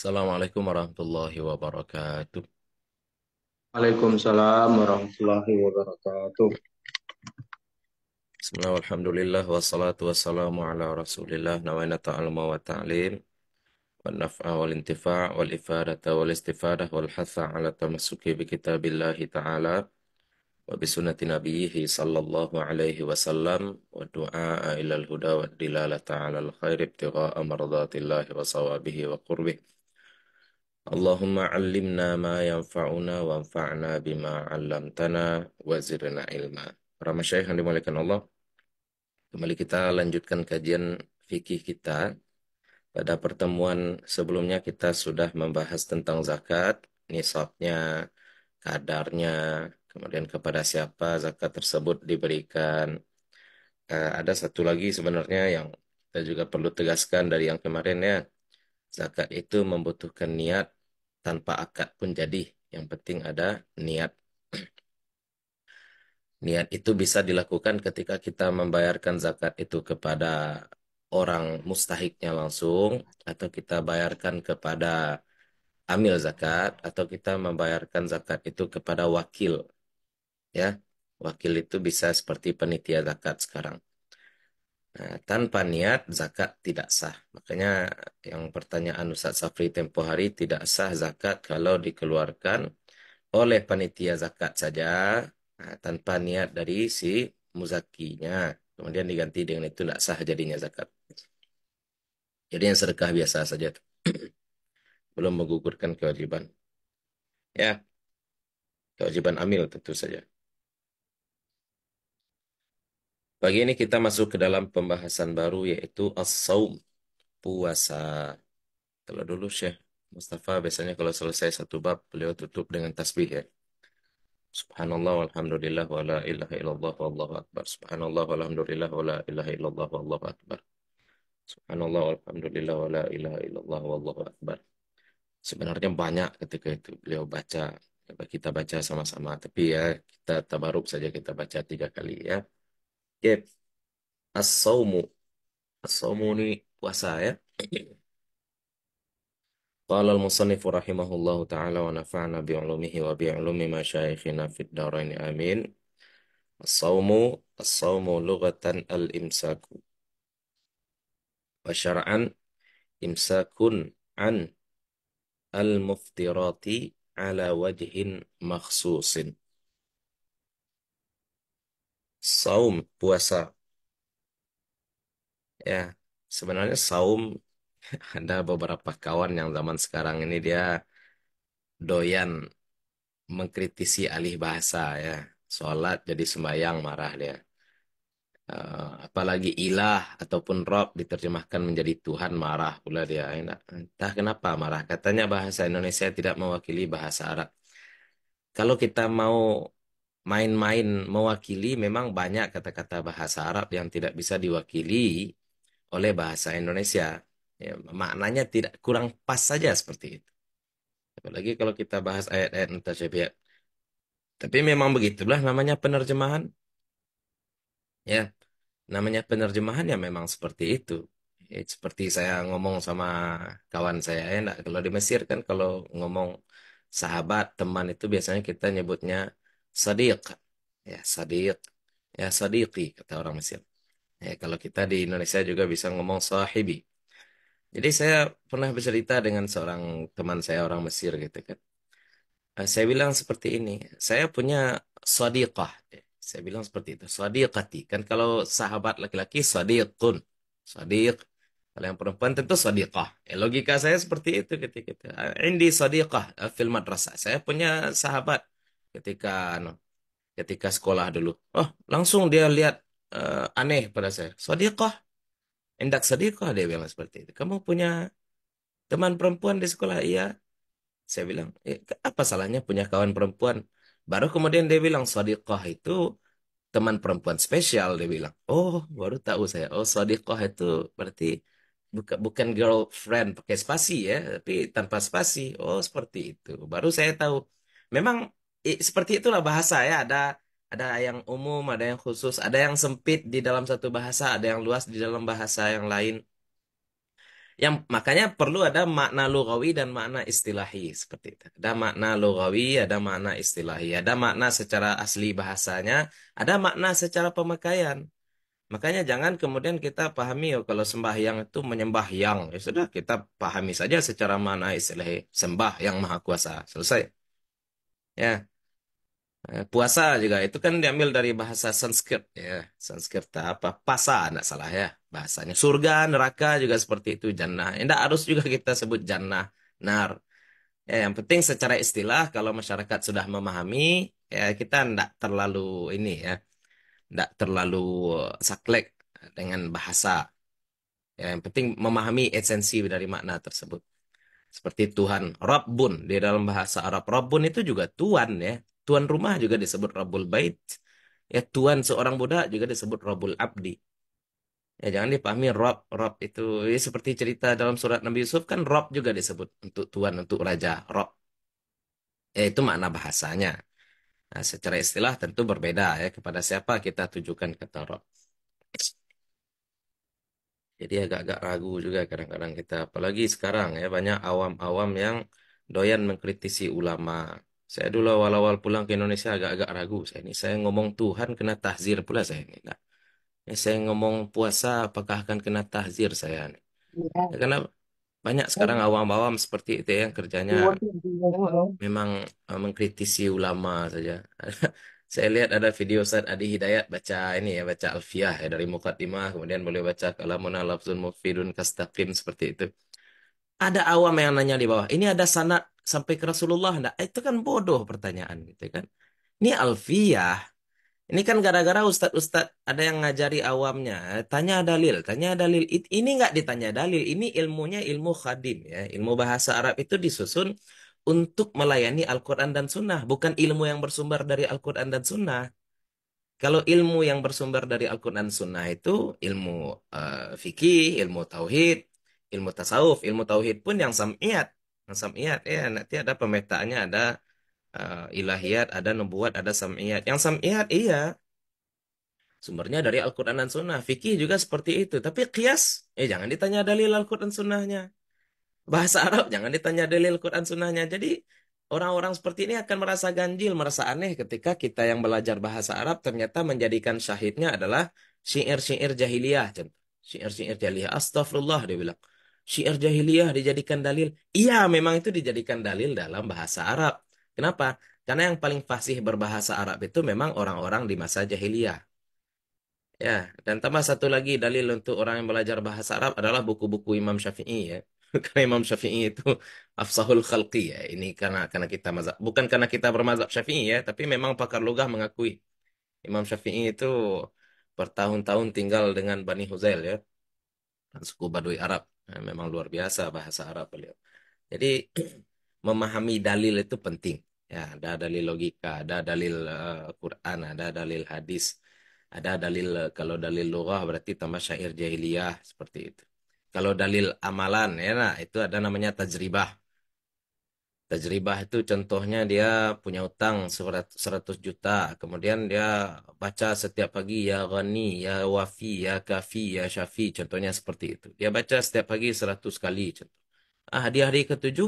Assalamualaikum warahmatullahi wabarakatuh. Waalaikumsalam warahmatullahi wabarakatuh. Bismillah, alhamdulillah, wassalatu wassalamu ala rasulillah, nawaina ta'alma wa ta'lim, wa naf'a wal intifa' wal ifadata wal istifadah wal hatha ala tamasuki bi kitabillahi ta'ala, wa bi sunnati nabiyihi sallallahu alaihi wasallam, wa duaa' ilal huda wa dilala ta'ala al khair ibtigha'a mardatillahi wa sawabihi wa qurbih. Allahumma 'alimna ma yanfa'una wa anfa'na bima 'alamtana wa zirna ilma. Para masyayikh yang dimuliakan Allah, kembali kita lanjutkan kajian fikih kita. Pada pertemuan sebelumnya kita sudah membahas tentang zakat, nisabnya, kadarnya, kemudian kepada siapa zakat tersebut diberikan. Eh, ada satu lagi sebenarnya yang kita juga perlu tegaskan dari yang kemarin ya. Zakat itu membutuhkan niat tanpa akad pun jadi. Yang penting ada niat. Niat itu bisa dilakukan ketika kita membayarkan zakat itu kepada orang mustahiknya langsung, atau kita bayarkan kepada amil zakat, atau kita membayarkan zakat itu kepada wakil. Ya, wakil itu bisa seperti penitia zakat sekarang. Nah, tanpa niat zakat tidak sah. Makanya yang pertanyaan Ustaz Safri tempo hari tidak sah zakat kalau dikeluarkan oleh panitia zakat saja nah, tanpa niat dari si muzakinya. Kemudian diganti dengan itu tidak sah jadinya zakat. Jadi yang sedekah biasa saja. Belum menggugurkan kewajiban. Ya, kewajiban amil tentu saja. Pagi ini kita masuk ke dalam pembahasan baru yaitu as-saum, puasa. Kalau dulu Syekh Mustafa biasanya kalau selesai satu bab beliau tutup dengan tasbih ya. Subhanallah walhamdulillah wa la ilaha illallah wallahu akbar. Subhanallah walhamdulillah wa la ilaha illallah wallahu akbar. Subhanallah walhamdulillah wa la ilaha illallah wallahu akbar. Sebenarnya banyak ketika itu beliau baca kita baca sama-sama tapi ya kita tabaruk saja kita baca tiga kali ya. كيف الصوم الصوم وسايا قال المصنف رحمه الله تعالى ونفعنا بعلومه وبعلوم مشايخنا في الدارين آمين الصوم الصوم لغة الإمساك وشرعا إمساك عن المفطرات على وجه مخصوص Saum, puasa. Ya, sebenarnya saum ada beberapa kawan yang zaman sekarang ini dia doyan mengkritisi alih bahasa ya. Salat jadi sembahyang marah dia. Eh, apalagi ilah ataupun rob diterjemahkan menjadi Tuhan marah pula dia. Entah kenapa marah. Katanya bahasa Indonesia tidak mewakili bahasa Arab. Kalau kita mau main-main mewakili memang banyak kata-kata bahasa Arab yang tidak bisa diwakili oleh bahasa Indonesia. Ya, maknanya tidak kurang pas saja seperti itu. Apalagi kalau kita bahas ayat-ayat mutasyabihat. Tapi memang begitulah namanya penerjemahan. Ya, namanya penerjemahan ya memang seperti itu. Ya, seperti saya ngomong sama kawan saya enak. Eh, kalau di Mesir kan kalau ngomong sahabat, teman itu biasanya kita nyebutnya sadiq ya sadiq ya sadiqi kata orang Mesir ya kalau kita di Indonesia juga bisa ngomong sahibi jadi saya pernah bercerita dengan seorang teman saya orang Mesir gitu kan eh, saya bilang seperti ini saya punya sadiqah ya, saya bilang seperti itu sadiqati kan kalau sahabat laki-laki sadiqun sadiq kalau yang perempuan tentu sadiqah. Ya, logika saya seperti itu ketika gitu. ini sadiqah eh, fil madrasah. Saya punya sahabat ketika anu, ketika sekolah dulu. Oh, langsung dia lihat uh, aneh pada saya. Sadiqah. Indak sadiqah dia bilang seperti itu. Kamu punya teman perempuan di sekolah? Iya. Saya bilang, eh, apa salahnya punya kawan perempuan? Baru kemudian dia bilang, sadiqah itu teman perempuan spesial. Dia bilang, oh baru tahu saya. Oh sadiqah itu berarti buka, bukan girlfriend pakai spasi ya. Tapi tanpa spasi. Oh seperti itu. Baru saya tahu. Memang seperti itulah bahasa ya ada ada yang umum ada yang khusus ada yang sempit di dalam satu bahasa ada yang luas di dalam bahasa yang lain yang makanya perlu ada makna lugawi dan makna istilahi seperti itu ada makna lugawi ada makna istilahi ada makna secara asli bahasanya ada makna secara pemakaian Makanya jangan kemudian kita pahami oh, kalau sembahyang itu menyembah yang. Ya sudah kita pahami saja secara mana istilah sembah yang maha kuasa. Selesai. Ya. Eh, puasa juga itu kan diambil dari bahasa Sanskrit ya Sanskrit apa pasa tidak salah ya bahasanya surga neraka juga seperti itu jannah tidak harus juga kita sebut jannah nar ya yang penting secara istilah kalau masyarakat sudah memahami ya kita tidak terlalu ini ya tidak terlalu saklek dengan bahasa ya, yang penting memahami esensi dari makna tersebut seperti Tuhan Rabbun di dalam bahasa Arab Rabbun itu juga Tuhan ya Tuan rumah juga disebut Rabbul Bait. Ya, tuan seorang budak juga disebut Rabbul Abdi. Ya, jangan dipahami Rob, Rob itu ya, seperti cerita dalam surat Nabi Yusuf kan Rob juga disebut untuk tuan, untuk raja, Rob. Ya, itu makna bahasanya. Nah, secara istilah tentu berbeda ya kepada siapa kita tujukan kata Rob. Jadi agak-agak ragu juga kadang-kadang kita apalagi sekarang ya banyak awam-awam yang doyan mengkritisi ulama saya dulu awal-awal pulang ke Indonesia agak-agak ragu saya ini. Saya ngomong Tuhan kena tahzir pula saya ini. Nah, ini saya ngomong puasa apakah akan kena tahzir saya ini? Ya. ya. Karena banyak sekarang ya. awam-awam seperti itu ya, yang kerjanya iya, memang eh, mengkritisi ulama saja. saya lihat ada video Ustaz Adi Hidayat baca ini ya baca Alfiah ya dari Mukatimah kemudian boleh baca kalamuna lafzun mufidun kastaqim seperti itu. Ada awam yang nanya di bawah, ini ada sanat sampai ke Rasulullah enggak? Eh, itu kan bodoh pertanyaan gitu kan. Ini alfiah. Ini kan gara-gara Ustad Ustad ada yang ngajari awamnya, tanya dalil, tanya dalil. Ini nggak ditanya dalil, ini ilmunya ilmu khadim ya. Ilmu bahasa Arab itu disusun untuk melayani Al-Quran dan Sunnah, bukan ilmu yang bersumber dari Al-Quran dan Sunnah. Kalau ilmu yang bersumber dari Al-Quran Sunnah itu ilmu uh, fikih, ilmu tauhid, ilmu tasawuf, ilmu tauhid pun yang sam'iyat. Yang sam'iyat ya nanti ada pemetaannya ada uh, ilahiyat, ada nubuat, ada sam'iyat. Yang sam'iyat iya sumbernya dari Al-Qur'an dan Sunnah. Fikih juga seperti itu. Tapi kias eh jangan ditanya dalil Al-Qur'an Sunnahnya. Bahasa Arab jangan ditanya dalil Al-Qur'an Sunnahnya. Jadi Orang-orang seperti ini akan merasa ganjil, merasa aneh ketika kita yang belajar bahasa Arab ternyata menjadikan syahidnya adalah syair-syair jahiliyah. Syair-syair jahiliyah. Astagfirullah dia bilang syair jahiliyah dijadikan dalil. Iya, memang itu dijadikan dalil dalam bahasa Arab. Kenapa? Karena yang paling fasih berbahasa Arab itu memang orang-orang di masa jahiliyah. Ya, dan tambah satu lagi dalil untuk orang yang belajar bahasa Arab adalah buku-buku Imam Syafi'i ya. karena Imam Syafi'i itu afsahul khalqi ya. Ini karena karena kita mazhab bukan karena kita bermazhab Syafi'i ya, tapi memang pakar lugah mengakui Imam Syafi'i itu bertahun-tahun tinggal dengan Bani Huzail ya dan suku Baduy Arab. Nah, memang luar biasa bahasa Arab beliau. Jadi memahami dalil itu penting. Ya, ada dalil logika, ada dalil uh, Quran, ada dalil hadis, ada dalil eh, kalau dalil lughah berarti tambah syair jahiliyah seperti itu. Kalau dalil amalan ya nah, itu ada namanya tajribah. Tajribah itu contohnya dia punya utang 100 juta. Kemudian dia baca setiap pagi ya Ghani, ya Wafi, ya Kafi, ya Syafi. Contohnya seperti itu. Dia baca setiap pagi 100 kali. Contoh. Ah, di hari ketujuh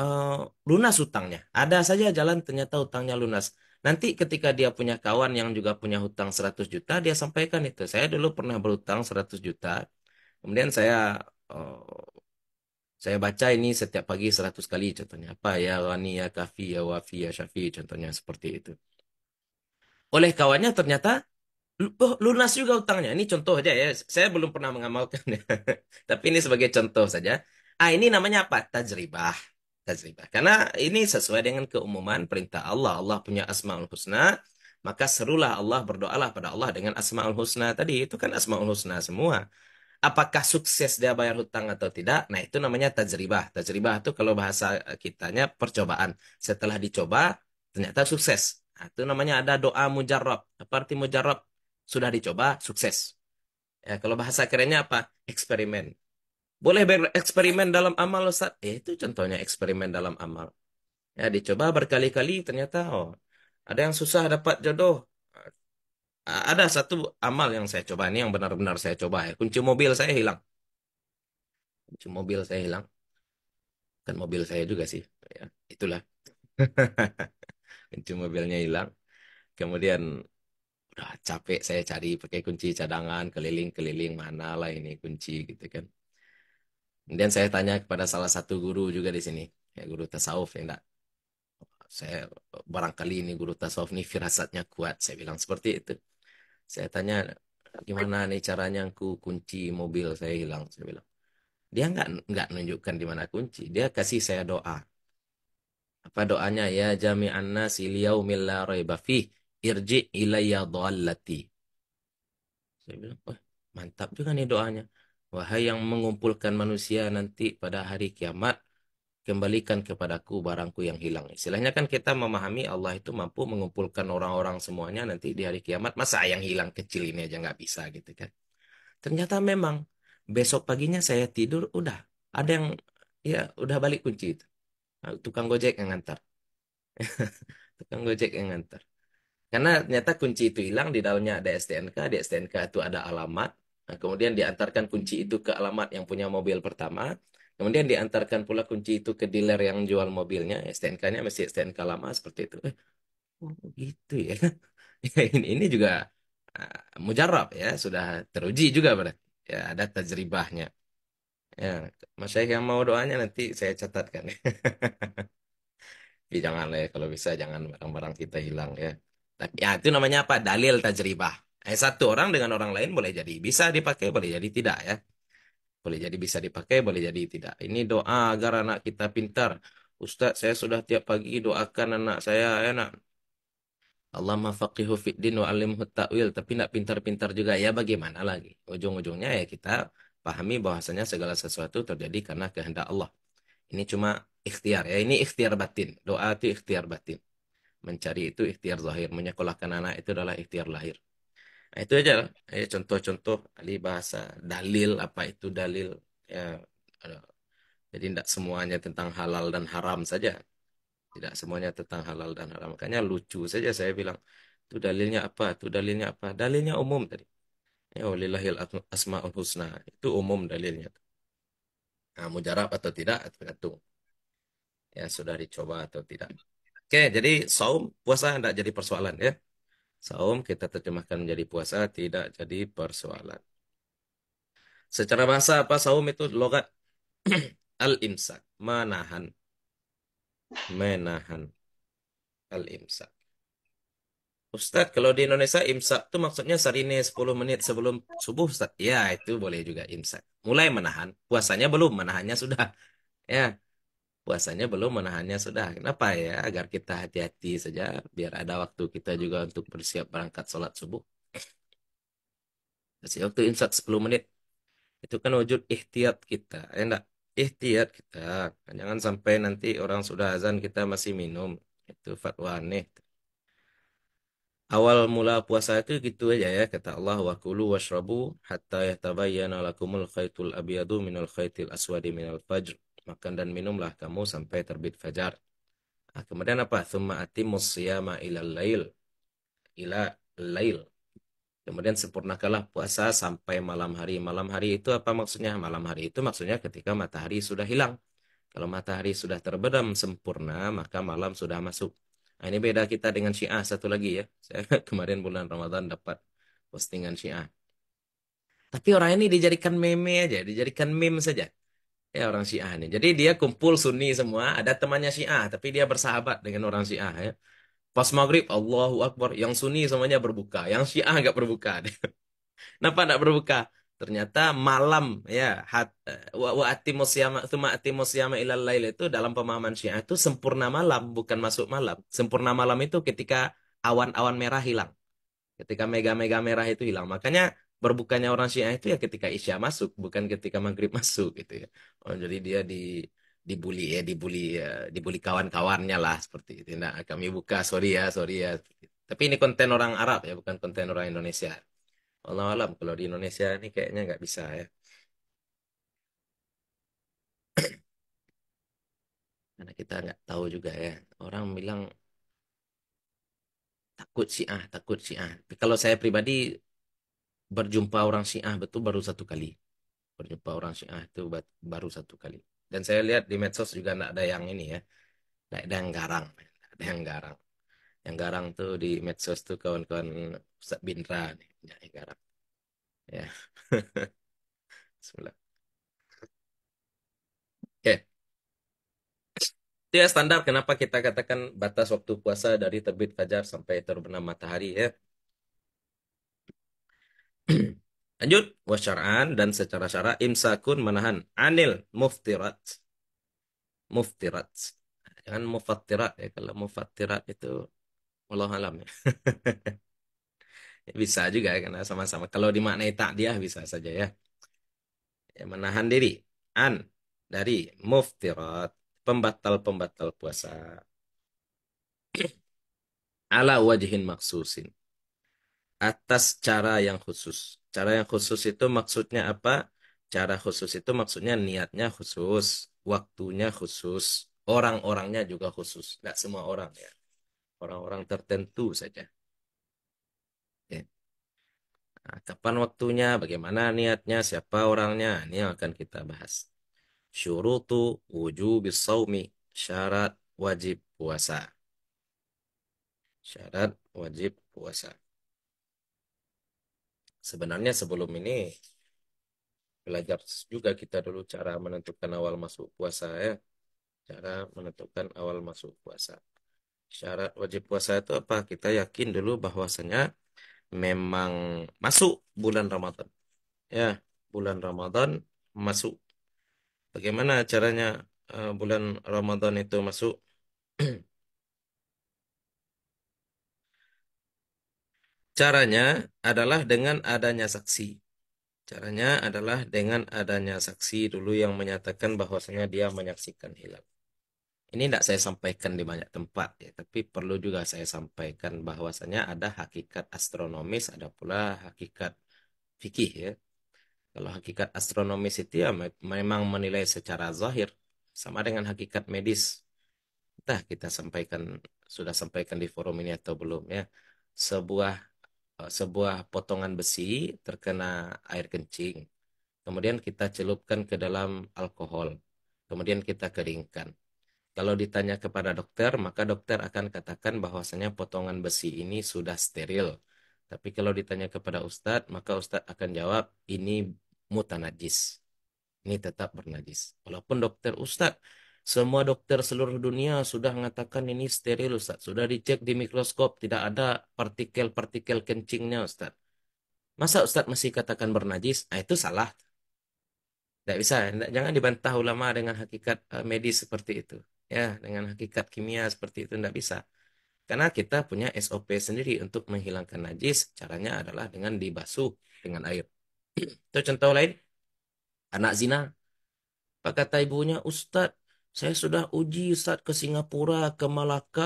uh, lunas utangnya. Ada saja jalan ternyata utangnya lunas. Nanti ketika dia punya kawan yang juga punya hutang 100 juta, dia sampaikan itu. Saya dulu pernah berhutang 100 juta. Kemudian saya eh, saya baca ini setiap pagi 100 kali contohnya apa ya rania ya Kafi ya Wafi ya Syafi contohnya seperti itu oleh kawannya ternyata oh, lunas juga utangnya ini contoh aja ya saya belum pernah mengamalkan ya tapi ini sebagai contoh saja ah ini namanya apa tajribah tajribah karena ini sesuai dengan keumuman perintah Allah Allah punya asmaul husna maka serulah Allah berdoalah pada Allah dengan asmaul husna tadi itu kan asmaul husna semua apakah sukses dia bayar hutang atau tidak nah itu namanya tajribah tajribah itu kalau bahasa eh, kitanya percobaan setelah dicoba ternyata sukses nah, itu namanya ada doa mujarab apa arti mujarab sudah dicoba sukses ya kalau bahasa kerennya apa eksperimen boleh bereksperimen dalam amal Ustaz Eh itu contohnya eksperimen dalam amal ya dicoba berkali-kali ternyata oh ada yang susah dapat jodoh ada satu amal yang saya coba ini yang benar-benar saya coba ya. Kunci mobil saya hilang. Kunci mobil saya hilang. Kan mobil saya juga sih. Ya, itulah. kunci mobilnya hilang. Kemudian udah capek saya cari pakai kunci cadangan keliling-keliling mana lah ini kunci gitu kan. Kemudian saya tanya kepada salah satu guru juga di sini, ya guru tasawuf ya enggak. Saya barangkali ini guru tasawuf ini firasatnya kuat, saya bilang seperti itu saya tanya gimana nih caranya aku kunci mobil saya hilang saya bilang dia nggak nggak nunjukkan di mana kunci dia kasih saya doa apa doanya ya jami'an nasi liyaumil la irji ilayya dhallati saya bilang wah mantap juga nih doanya wahai yang mengumpulkan manusia nanti pada hari kiamat kembalikan kepadaku barangku yang hilang. Istilahnya kan kita memahami Allah itu mampu mengumpulkan orang-orang semuanya nanti di hari kiamat. Masa yang hilang kecil ini aja nggak bisa gitu kan. Ternyata memang besok paginya saya tidur udah ada yang ya udah balik kunci itu. Nah, tukang gojek yang ngantar. Tukang gojek yang ngantar. Karena ternyata kunci itu hilang di dalamnya ada STNK, di STNK itu ada alamat. Nah, kemudian diantarkan kunci itu ke alamat yang punya mobil pertama Kemudian diantarkan pula kunci itu ke dealer yang jual mobilnya, STNK-nya masih STNK lama seperti itu. Eh, oh gitu ya. ini ini juga uh, mujarab ya, sudah teruji juga berarti. Ya, ada tajribahnya. Ya, Mas saya yang mau doanya nanti saya catatkan. Tapi jangan lah ya, kalau bisa jangan barang-barang kita hilang ya. Tapi ya itu namanya apa? Dalil tajribah. Eh, satu orang dengan orang lain boleh jadi bisa dipakai, boleh jadi tidak ya. Boleh jadi bisa dipakai, boleh jadi tidak. Ini doa agar anak kita pintar. Ustaz, saya sudah tiap pagi doakan anak saya, ya nak. Allah mafaqihu fiddin alim wa alimhu ta'wil. Tapi nak pintar-pintar juga. Ya bagaimana lagi? Ujung-ujungnya ya kita pahami bahwasanya segala sesuatu terjadi karena kehendak Allah. Ini cuma ikhtiar. Ya ini ikhtiar batin. Doa itu ikhtiar batin. Mencari itu ikhtiar zahir. Menyekolahkan anak itu adalah ikhtiar lahir. Nah, itu aja lah. Ya, contoh-contoh ahli bahasa dalil apa itu dalil ya Jadi tidak semuanya tentang halal dan haram saja. Tidak semuanya tentang halal dan haram. Makanya lucu saja saya bilang, itu dalilnya apa? Itu dalilnya apa? Dalilnya umum tadi. Ya walillahil asmaul husna. Itu umum dalilnya. Nah, mujarab atau tidak tergantung. Ya sudah dicoba atau tidak. Oke, jadi saum puasa tidak jadi persoalan ya. Saum kita terjemahkan menjadi puasa tidak jadi persoalan. Secara bahasa apa saum itu logat al-imsak, menahan. Menahan al-imsak. Ustadz, kalau di Indonesia imsak itu maksudnya sarine 10 menit sebelum subuh Ustadz. Ya, itu boleh juga imsak. Mulai menahan, puasanya belum, menahannya sudah. Ya, puasanya belum menahannya sudah. Kenapa ya? Agar kita hati-hati saja, biar ada waktu kita juga untuk bersiap berangkat sholat subuh. Kasih waktu imsak 10 menit. Itu kan wujud ikhtiat kita, ya enggak? Ikhtiat kita. Jangan sampai nanti orang sudah azan kita masih minum. Itu fatwa aneh. Awal mula puasa itu gitu aja ya kata Allah wa kulu washrabu hatta yatabayyana lakumul khaitul abyadu minal khaitil aswadi minal fajr makan dan minumlah kamu sampai terbit fajar. Nah, kemudian apa? Thumma atimus siyama ilal lail. Ila lail. Kemudian sempurnakanlah puasa sampai malam hari. Malam hari itu apa maksudnya? Malam hari itu maksudnya ketika matahari sudah hilang. Kalau matahari sudah terbenam sempurna, maka malam sudah masuk. Nah, ini beda kita dengan Syiah satu lagi ya. Saya kemarin bulan Ramadan dapat postingan Syiah. Tapi orang ini dijadikan meme aja, dijadikan meme saja ya orang Syiah nih. Jadi dia kumpul Sunni semua, ada temannya Syiah, tapi dia bersahabat dengan orang Syiah ya. Pas maghrib, Allahu Akbar, yang Sunni semuanya berbuka, yang Syiah nggak berbuka. Kenapa nggak berbuka? Ternyata malam ya hat, eh, wa, wa ilal lail itu dalam pemahaman Syiah itu sempurna malam bukan masuk malam. Sempurna malam itu ketika awan-awan merah hilang. Ketika mega-mega merah itu hilang. Makanya berbukanya orang Syiah itu ya ketika Isya masuk, bukan ketika Maghrib masuk gitu ya. Oh, jadi dia di dibully ya, dibully ya, dibully kawan-kawannya lah seperti itu. Nah, kami buka, sorry ya, sorry ya. Tapi ini konten orang Arab ya, bukan konten orang Indonesia. Allah alam kalau di Indonesia ini kayaknya nggak bisa ya. Karena kita nggak tahu juga ya. Orang bilang takut sih ah, takut sih ah. Tapi kalau saya pribadi berjumpa orang Syiah betul baru satu kali. Berjumpa orang Syiah itu baru satu kali. Dan saya lihat di medsos juga tidak ada yang ini ya. Tidak ada yang garang. Tidak ada yang garang. Yang garang tuh di medsos tuh kawan-kawan Ustaz Bindra nih. Yang garang. Ya. Bismillah. Oke. Okay. Itu ya standar kenapa kita katakan batas waktu puasa dari terbit fajar sampai terbenam matahari ya. Lanjut, wasyar'an dan secara syara imsakun menahan anil muftirat. Muftirat. Jangan mufattirat ya kalau mufattirat itu Allah alam ya. bisa juga karena sama-sama kalau dimaknai dia bisa saja ya. ya menahan diri an dari muftirat pembatal-pembatal puasa ala wajihin maksusin atas cara yang khusus. Cara yang khusus itu maksudnya apa? Cara khusus itu maksudnya niatnya khusus, waktunya khusus, orang-orangnya juga khusus. Nggak semua orang ya. Orang-orang tertentu saja. Oke. Nah, kapan waktunya, bagaimana niatnya, siapa orangnya, ini yang akan kita bahas. Syurutu wujubis saumi, syarat wajib puasa. Syarat wajib puasa sebenarnya sebelum ini belajar juga kita dulu cara menentukan awal masuk puasa ya. Cara menentukan awal masuk puasa. Syarat wajib puasa itu apa? Kita yakin dulu bahwasanya memang masuk bulan Ramadan. Ya, bulan Ramadan masuk. Bagaimana caranya eh, bulan Ramadan itu masuk? Caranya adalah dengan adanya saksi. Caranya adalah dengan adanya saksi dulu yang menyatakan bahwasanya dia menyaksikan hilal. Ini tidak saya sampaikan di banyak tempat ya, tapi perlu juga saya sampaikan bahwasanya ada hakikat astronomis, ada pula hakikat fikih ya. Kalau hakikat astronomis itu ya memang menilai secara zahir sama dengan hakikat medis. Entah kita sampaikan sudah sampaikan di forum ini atau belum ya sebuah Eh, sebuah potongan besi terkena air kencing. Kemudian kita celupkan ke dalam alkohol. Kemudian kita keringkan. Kalau ditanya kepada dokter, maka dokter akan katakan bahwasanya potongan besi ini sudah steril. Tapi kalau ditanya kepada ustadz, maka ustadz akan jawab ini mutanajis. Ini tetap bernajis. Walaupun dokter ustadz semua dokter seluruh dunia sudah mengatakan ini steril Ustaz. Sudah dicek di mikroskop tidak ada partikel-partikel kencingnya Ustaz. Masa Ustaz masih katakan bernajis? Nah, itu salah. Tidak bisa. jangan dibantah ulama dengan hakikat eh, medis seperti itu. Ya, dengan hakikat kimia seperti itu tidak bisa. Karena kita punya SOP sendiri untuk menghilangkan najis. Caranya adalah dengan dibasuh dengan air. itu contoh lain. Anak zina. Pak kata ibunya, Ustadz, saya sudah uji saat ke Singapura, ke Malaka,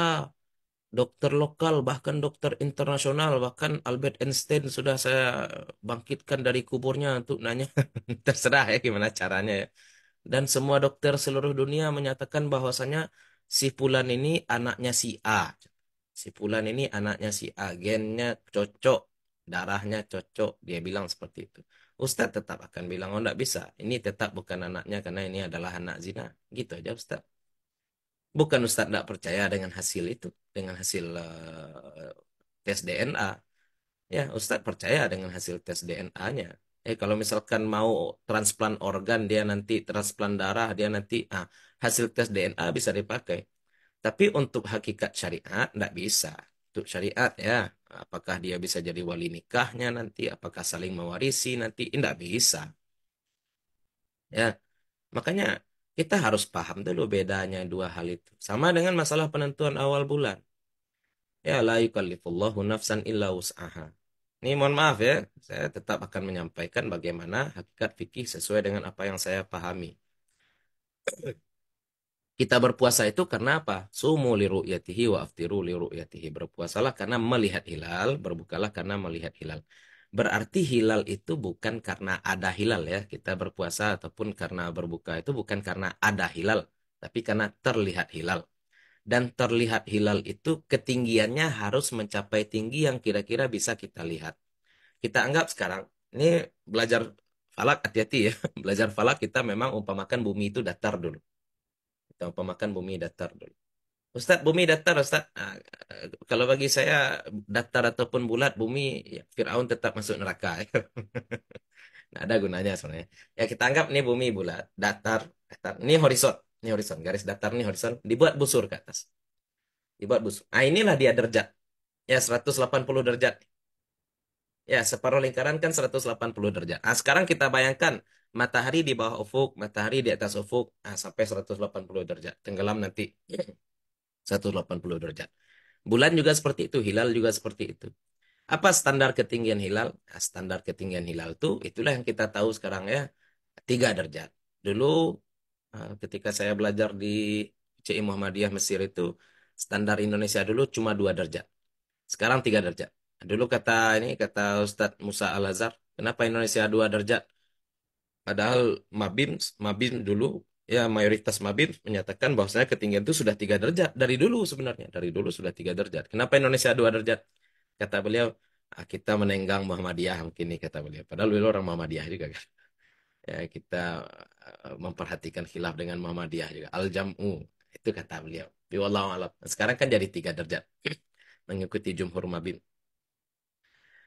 dokter lokal, bahkan dokter internasional, bahkan Albert Einstein sudah saya bangkitkan dari kuburnya untuk nanya. Terserah ya gimana caranya ya. Dan semua dokter seluruh dunia menyatakan bahwasanya si Pulan ini anaknya si A. Si Pulan ini anaknya si A, gennya cocok, darahnya cocok. Dia bilang seperti itu. Ustaz tetap akan bilang, oh tidak bisa. Ini tetap bukan anaknya karena ini adalah anak zina. Gitu aja Ustaz. Bukan Ustaz tidak percaya dengan hasil itu. Dengan hasil uh, tes DNA. Ya, Ustaz percaya dengan hasil tes DNA-nya. Eh, ya, kalau misalkan mau transplant organ, dia nanti transplant darah, dia nanti ah, hasil tes DNA bisa dipakai. Tapi untuk hakikat syariat tidak bisa untuk syariat ya apakah dia bisa jadi wali nikahnya nanti apakah saling mewarisi nanti tidak bisa ya makanya kita harus paham dulu bedanya dua hal itu sama dengan masalah penentuan awal bulan ya la yukallifullahu nafsan illa wus'aha ini mohon maaf ya saya tetap akan menyampaikan bagaimana hakikat fikih sesuai dengan apa yang saya pahami kita berpuasa itu karena apa? Sumu li ru'yatihi wa aftiru li ru'yatihi. Berpuasalah karena melihat hilal, berbukalah karena melihat hilal. Berarti hilal itu bukan karena ada hilal ya. Kita berpuasa ataupun karena berbuka itu bukan karena ada hilal. Tapi karena terlihat hilal. Dan terlihat hilal itu ketinggiannya harus mencapai tinggi yang kira-kira bisa kita lihat. Kita anggap sekarang, ini belajar falak hati-hati ya. Belajar falak kita memang umpamakan bumi itu datar dulu pemakan bumi datar dulu. Ustaz, bumi datar, Ustaz. Ha, ah, kalau bagi saya, datar ataupun bulat bumi, ya, Fir'aun tetap masuk neraka. nah, ada gunanya sebenarnya. Ya, kita anggap ini bumi bulat, datar, datar. Ini horizon, ini horizon, garis datar ini horizon, dibuat busur ke atas. Dibuat busur. Nah, inilah dia derajat. Ya, 180 derajat. Ya, separuh lingkaran kan 180 derajat. Nah, sekarang kita bayangkan matahari di bawah ufuk, matahari di atas ufuk, nah, sampai 180 derajat. Tenggelam nanti 180 derajat. Bulan juga seperti itu, hilal juga seperti itu. Apa standar ketinggian hilal? Nah, standar ketinggian hilal itu, itulah yang kita tahu sekarang ya, 3 derajat. Dulu ah, ketika saya belajar di CI Muhammadiyah Mesir itu, standar Indonesia dulu cuma 2 derajat. Sekarang 3 derajat. Dulu kata ini kata Ustadz Musa Al-Azhar, kenapa Indonesia 2 derajat? Padahal Mabim, Mabim dulu ya mayoritas Mabim menyatakan bahwasanya ketinggian itu sudah tiga derajat dari dulu sebenarnya dari dulu sudah tiga derajat. Kenapa Indonesia dua derajat? Kata beliau ah, kita menenggang Muhammadiyah mungkin ini kata beliau. Padahal beliau orang Muhammadiyah juga kan. Ya kita eh, memperhatikan khilaf dengan Muhammadiyah juga. Al jamu itu kata beliau. Biwallahu ya, alam. Nah, sekarang kan jadi tiga derajat mengikuti jumhur Mabim.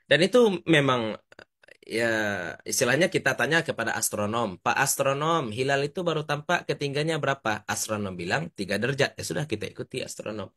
Dan itu memang ya istilahnya kita tanya kepada astronom, Pak astronom, hilal itu baru tampak ketinggiannya berapa? Astronom bilang tiga derajat. Ya sudah kita ikuti astronom.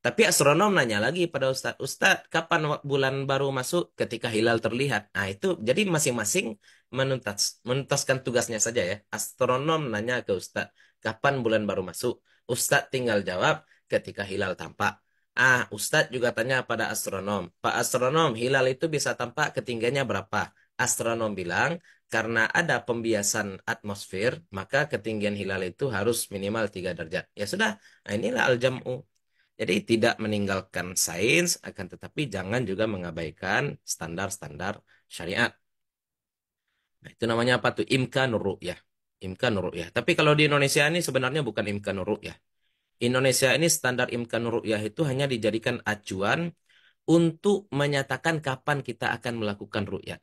Tapi astronom nanya lagi pada ustadz, ustadz kapan bulan baru masuk ketika hilal terlihat? Nah itu jadi masing-masing menuntas, menuntaskan tugasnya saja ya. Astronom nanya ke ustadz, kapan bulan baru masuk? Ustadz tinggal jawab ketika hilal tampak. Ah, Ustadz juga tanya pada astronom. Pak astronom, hilal itu bisa tampak ketinggiannya berapa? astronom bilang karena ada pembiasan atmosfer, maka ketinggian hilal itu harus minimal 3 derajat. Ya sudah, nah inilah al Jadi tidak meninggalkan sains, akan tetapi jangan juga mengabaikan standar-standar syariat. Nah, itu namanya apa tuh? Imkanur ru'yah. Imkanur ru'yah. Tapi kalau di Indonesia ini sebenarnya bukan imkanur ru'yah. Indonesia ini standar imkanur ru'yah itu hanya dijadikan acuan untuk menyatakan kapan kita akan melakukan ru'yah.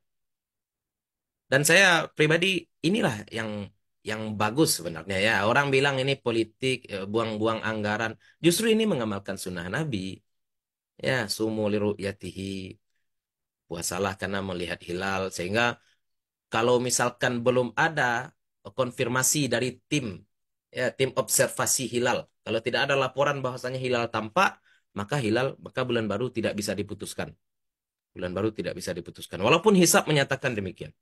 Dan saya pribadi inilah yang yang bagus sebenarnya ya. Orang bilang ini politik eh, buang-buang anggaran. Justru ini mengamalkan sunnah Nabi. Ya, sumu yatihi Puasalah karena melihat hilal sehingga kalau misalkan belum ada konfirmasi dari tim ya tim observasi hilal. Kalau tidak ada laporan bahwasanya hilal tampak, maka hilal maka bulan baru tidak bisa diputuskan. Bulan baru tidak bisa diputuskan. Walaupun hisap menyatakan demikian.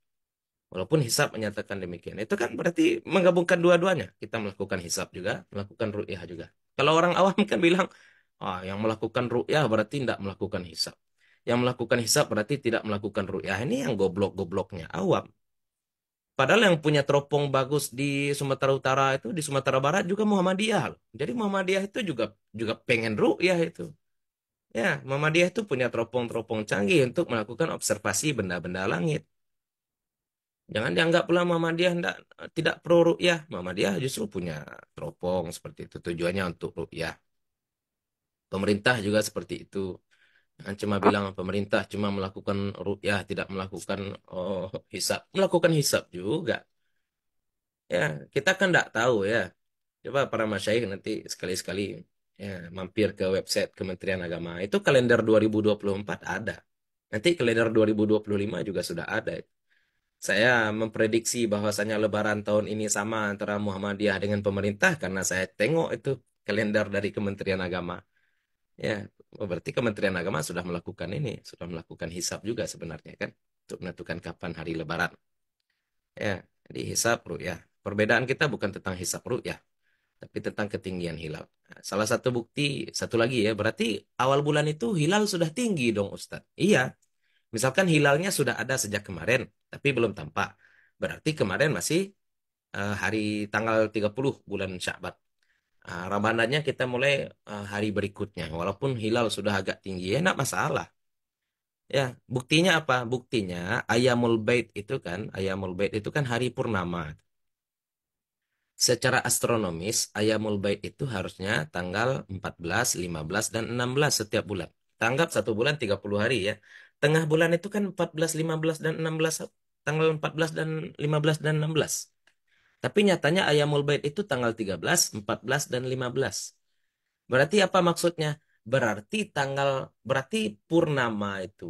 Walaupun hisap menyatakan demikian. Itu kan berarti menggabungkan dua-duanya. Kita melakukan hisap juga, melakukan ru'yah juga. Kalau orang awam kan bilang, ah, yang melakukan ru'yah berarti tidak melakukan hisap. Yang melakukan hisap berarti tidak melakukan ru'yah. Ini yang goblok-gobloknya, awam. Padahal yang punya teropong bagus di Sumatera Utara itu, di Sumatera Barat juga Muhammadiyah. Jadi Muhammadiyah itu juga juga pengen ru'yah itu. Ya, Muhammadiyah itu punya teropong-teropong canggih untuk melakukan observasi benda-benda langit. Jangan dianggap pula Muhammadiyah tidak, tidak pro mama dia justru punya teropong seperti itu. Tujuannya untuk rukyah Pemerintah juga seperti itu. Jangan cuma bilang pemerintah cuma melakukan rukyah tidak melakukan oh, hisap. Melakukan hisap juga. Ya, kita kan tidak tahu ya. Coba para masyaih nanti sekali-sekali ya, mampir ke website Kementerian Agama. Itu kalender 2024 ada. Nanti kalender 2025 juga sudah ada itu. Saya memprediksi bahwasannya Lebaran tahun ini sama antara Muhammadiyah dengan pemerintah karena saya tengok itu kalender dari Kementerian Agama. Ya, oh, berarti Kementerian Agama sudah melakukan ini, sudah melakukan hisap juga sebenarnya kan untuk menentukan kapan hari Lebaran. Ya, di hisap ya. Perbedaan kita bukan tentang hisap ya, tapi tentang ketinggian hilal. Nah, salah satu bukti, satu lagi ya, berarti awal bulan itu hilal sudah tinggi dong Ustadz. Iya, misalkan hilalnya sudah ada sejak kemarin, tapi belum tampak. Berarti kemarin masih uh, hari tanggal 30 bulan syakbat Uh, Ramadannya kita mulai uh, hari berikutnya. Walaupun hilal sudah agak tinggi, ya enggak masalah. Ya, buktinya apa? Buktinya Ayamul Bait itu kan, Ayamul Bait itu kan hari purnama. Secara astronomis, Ayamul Bait itu harusnya tanggal 14, 15, dan 16 setiap bulan. Tanggap satu bulan 30 hari ya. Tengah bulan itu kan 14, 15, dan 16 tanggal 14 dan 15 dan 16. Tapi nyatanya Ayamul Bait itu tanggal 13, 14 dan 15. Berarti apa maksudnya? Berarti tanggal berarti purnama itu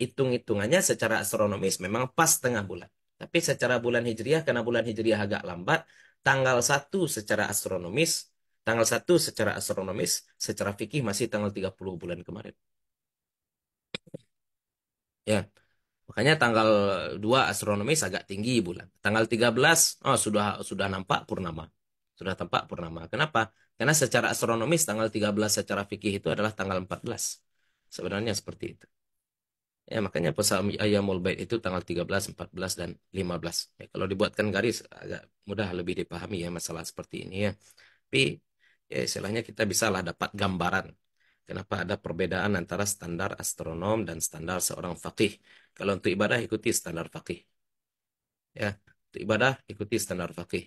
hitung-hitungannya secara astronomis memang pas tengah bulan. Tapi secara bulan Hijriah karena bulan Hijriah agak lambat, tanggal 1 secara astronomis, tanggal 1 secara astronomis, secara fikih masih tanggal 30 bulan kemarin. Ya. Makanya tanggal 2 astronomis agak tinggi bulan. Tanggal 13 oh sudah sudah nampak purnama. Sudah tampak purnama. Kenapa? Karena secara astronomis tanggal 13 secara fikih itu adalah tanggal 14. Sebenarnya seperti itu. Ya, makanya puasa ayamul bait itu tanggal 13, 14 dan 15. Ya, kalau dibuatkan garis agak mudah lebih dipahami ya masalah seperti ini ya. Tapi ya istilahnya kita bisalah dapat gambaran Kenapa ada perbedaan antara standar astronom dan standar seorang fakih? Kalau untuk ibadah ikuti standar fakih. Ya, untuk ibadah ikuti standar fakih,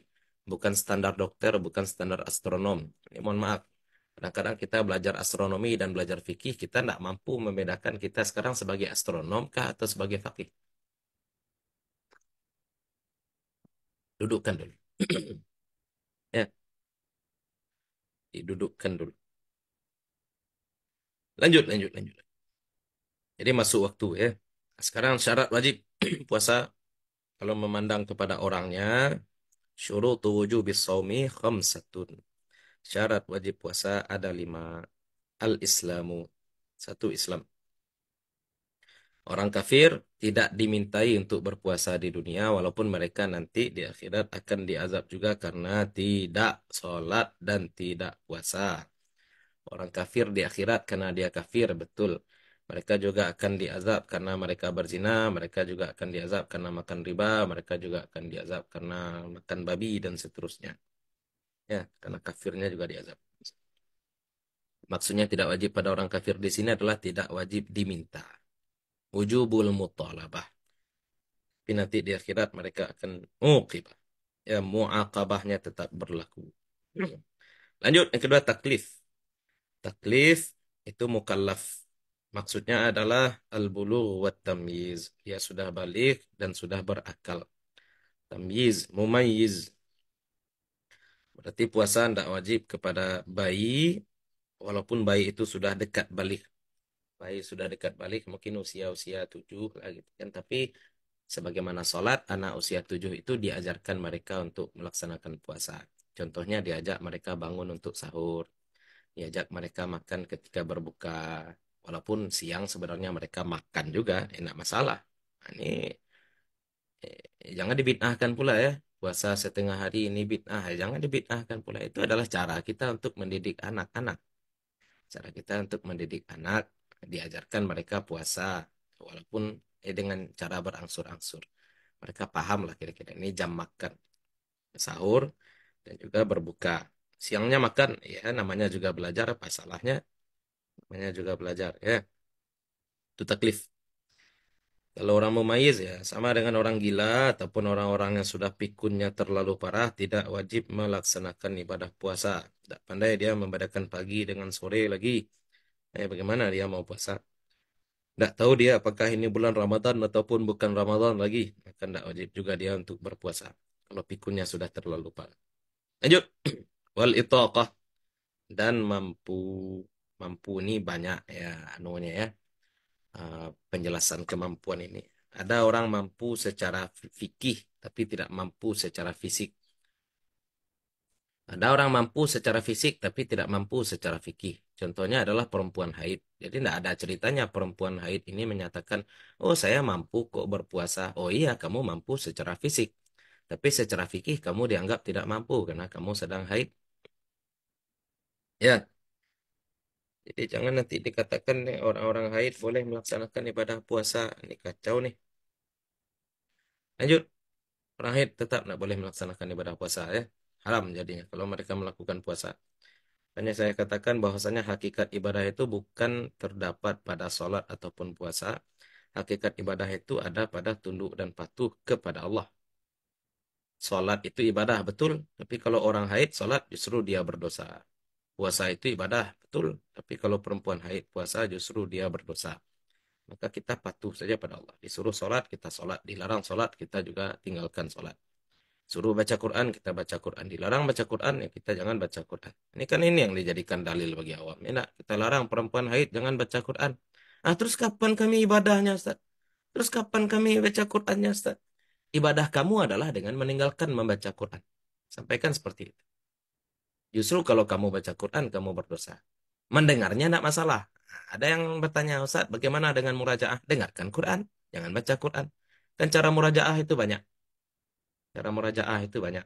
bukan standar dokter, bukan standar astronom. Ini ya, mohon maaf. Kadang-kadang kita belajar astronomi dan belajar fikih, kita tidak mampu membedakan kita sekarang sebagai astronom kah atau sebagai fakih. Dudukkan dulu. ya. Didudukkan dulu. Lanjut, lanjut, lanjut. Jadi masuk waktu ya. Sekarang syarat wajib puasa kalau memandang kepada orangnya syurutu wujubis shaumi khamsatun. Syarat wajib puasa ada lima. Al-Islamu. Satu Islam. Orang kafir tidak dimintai untuk berpuasa di dunia walaupun mereka nanti di akhirat akan diazab juga karena tidak sholat dan tidak puasa orang kafir di akhirat karena dia kafir betul mereka juga akan diazab karena mereka berzina mereka juga akan diazab karena makan riba mereka juga akan diazab karena makan babi dan seterusnya ya karena kafirnya juga diazab maksudnya tidak wajib pada orang kafir di sini adalah tidak wajib diminta wujubul mutalabah tapi nanti di akhirat mereka akan muqibah ya muaqabahnya tetap berlaku lanjut yang kedua taklif Taklif itu mukallaf. Maksudnya adalah al-bulugh wa tamyiz. Dia sudah balik dan sudah berakal. tamiz mumayyiz. Berarti puasa tidak wajib kepada bayi walaupun bayi itu sudah dekat balik. Bayi sudah dekat balik mungkin usia-usia tujuh gitu kan. Tapi sebagaimana sholat anak usia tujuh itu diajarkan mereka untuk melaksanakan puasa. Contohnya diajak mereka bangun untuk sahur diajak mereka makan ketika berbuka walaupun siang sebenarnya mereka makan juga ya enak masalah nah, ini eh, jangan dibitnahkan pula ya puasa setengah hari ini bitnah ya jangan dibitnahkan pula itu adalah cara kita untuk mendidik anak-anak cara kita untuk mendidik anak diajarkan mereka puasa walaupun eh, dengan cara berangsur-angsur mereka paham lah kira-kira ini jam makan sahur dan juga berbuka siangnya makan ya namanya juga belajar apa salahnya namanya juga belajar ya itu taklif kalau orang mumayyiz ya sama dengan orang gila ataupun orang-orang yang sudah pikunnya terlalu parah tidak wajib melaksanakan ibadah puasa tidak pandai dia membedakan pagi dengan sore lagi eh, bagaimana dia mau puasa tidak tahu dia apakah ini bulan Ramadan ataupun bukan Ramadan lagi maka tidak wajib juga dia untuk berpuasa kalau pikunnya sudah terlalu parah lanjut wal itaqah dan mampu mampu ini banyak ya anunya ya eh, penjelasan kemampuan ini ada orang mampu secara fikih tapi tidak mampu secara fisik ada orang mampu secara fisik tapi tidak mampu secara fikih. Contohnya adalah perempuan haid. Jadi tidak ada ceritanya perempuan haid ini menyatakan, oh saya mampu kok berpuasa. Oh iya kamu mampu secara fisik. Tapi secara fikih kamu dianggap tidak mampu karena kamu sedang haid. Ya, jadi jangan nanti dikatakan nih, orang-orang haid boleh melaksanakan ibadah puasa. Ini kacau nih. Lanjut, orang haid tetap nak boleh melaksanakan ibadah puasa ya. Haram jadinya kalau mereka melakukan puasa. Hanya saya katakan bahwasanya hakikat ibadah itu bukan terdapat pada sholat ataupun puasa. Hakikat ibadah itu ada pada tunduk dan patuh kepada Allah. Sholat itu ibadah, betul. Tapi kalau orang haid, sholat justru dia berdosa puasa itu ibadah betul tapi kalau perempuan haid puasa justru dia berdosa maka kita patuh saja pada Allah disuruh sholat kita sholat dilarang sholat kita juga tinggalkan sholat suruh baca Quran kita baca Quran dilarang baca Quran ya kita jangan baca Quran ini kan ini yang dijadikan dalil bagi awam enak kita larang perempuan haid jangan baca Quran ah terus kapan kami ibadahnya Ustaz terus kapan kami baca Qurannya Ustaz ibadah kamu adalah dengan meninggalkan membaca Quran sampaikan seperti itu Justru kalau kamu baca Quran, kamu berdosa. Mendengarnya tidak masalah. Ada yang bertanya, Ustaz, bagaimana dengan murajaah? Dengarkan Quran, jangan baca Quran. Kan cara murajaah itu banyak. Cara murajaah itu banyak.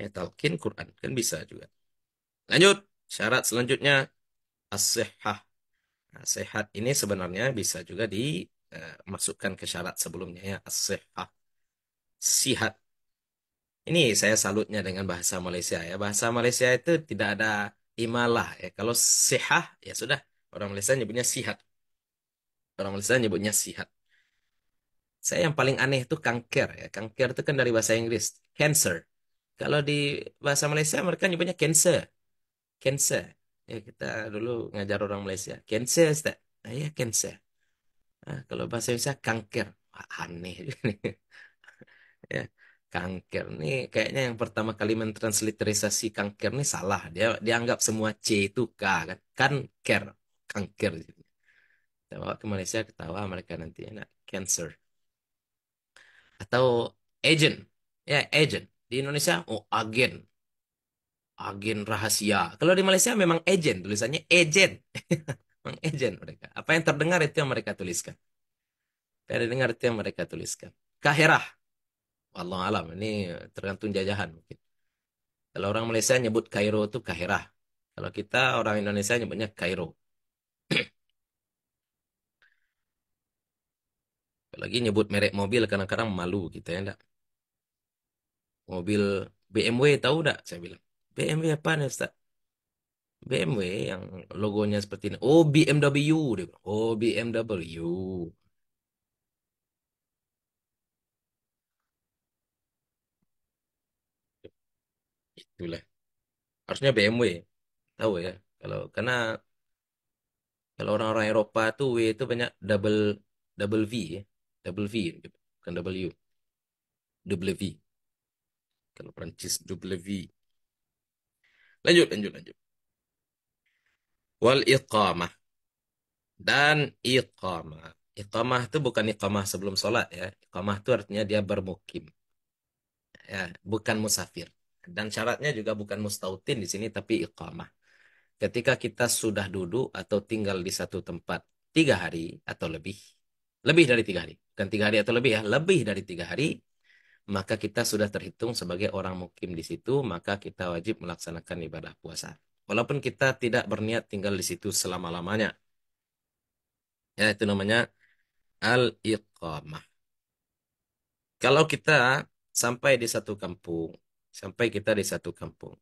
Ya, talqin Quran, kan bisa juga. Lanjut, syarat selanjutnya, as-sihah. Nah, sehat ini sebenarnya bisa juga dimasukkan eh, ke syarat sebelumnya ya as-sihah. Sihat ini saya salutnya dengan bahasa Malaysia ya. Bahasa Malaysia itu tidak ada imalah ya. Kalau sehat ya sudah orang Malaysia nyebutnya sihat. Orang Malaysia nyebutnya sihat. Saya yang paling aneh itu kanker ya. Kanker itu kan dari bahasa Inggris cancer. Kalau di bahasa Malaysia mereka nyebutnya cancer. Cancer. Ya kita dulu ngajar orang Malaysia. Cancer Ustaz. Nah, ya cancer. Nah, kalau bahasa Indonesia kanker. Wah, aneh ya kanker nih kayaknya yang pertama kali mentransliterisasi kanker nih salah dia dianggap semua c itu k kan kanker kanker kita bawa ke Malaysia ketawa mereka nanti enak cancer atau agent ya agent di Indonesia oh agen agen rahasia kalau di Malaysia memang agent tulisannya agent memang agent mereka apa yang terdengar itu yang mereka tuliskan terdengar itu yang mereka tuliskan kaherah Allah alam ini tergantung jajahan mungkin. Kalau orang Malaysia nyebut Kairo itu Kahirah. Kalau kita orang Indonesia nyebutnya Kairo. Apalagi nyebut merek mobil kadang-kadang malu kita gitu ya enggak. Mobil BMW tahu enggak saya bilang. BMW apa nih Ustaz? BMW yang logonya seperti ini. Oh BMW dia Oh BMW. boleh harusnya BMW tahu ya kalau karena kalau orang-orang Eropa tuh W itu banyak double double V ya. double V gitu, bukan double U double V kalau Prancis double V lanjut lanjut lanjut wal iqamah dan iqamah iqamah itu bukan iqamah sebelum sholat ya iqamah itu artinya dia bermukim ya bukan musafir dan syaratnya juga bukan mustautin di sini tapi iqamah. Ketika kita sudah duduk atau tinggal di satu tempat tiga hari atau lebih, lebih dari tiga hari, bukan tiga hari atau lebih ya, lebih dari tiga hari, maka kita sudah terhitung sebagai orang mukim di situ, maka kita wajib melaksanakan ibadah puasa. Walaupun kita tidak berniat tinggal di situ selama-lamanya. Ya, itu namanya al-iqamah. Kalau kita sampai di satu kampung, sampai kita di satu kampung.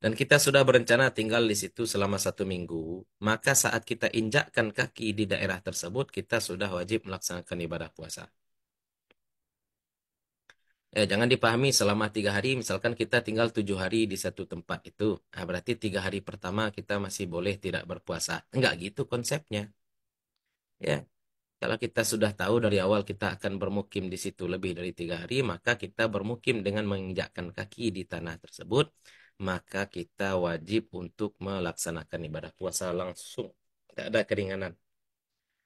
Dan kita sudah berencana tinggal di situ selama satu minggu, maka saat kita injakkan kaki di daerah tersebut, kita sudah wajib melaksanakan ibadah puasa. Ya, jangan dipahami selama tiga hari, misalkan kita tinggal tujuh hari di satu tempat itu, nah, berarti tiga hari pertama kita masih boleh tidak berpuasa. Enggak gitu konsepnya. Ya, kalau kita sudah tahu dari awal kita akan bermukim di situ lebih dari tiga hari, maka kita bermukim dengan menginjakkan kaki di tanah tersebut, maka kita wajib untuk melaksanakan ibadah puasa langsung. Tidak ada keringanan.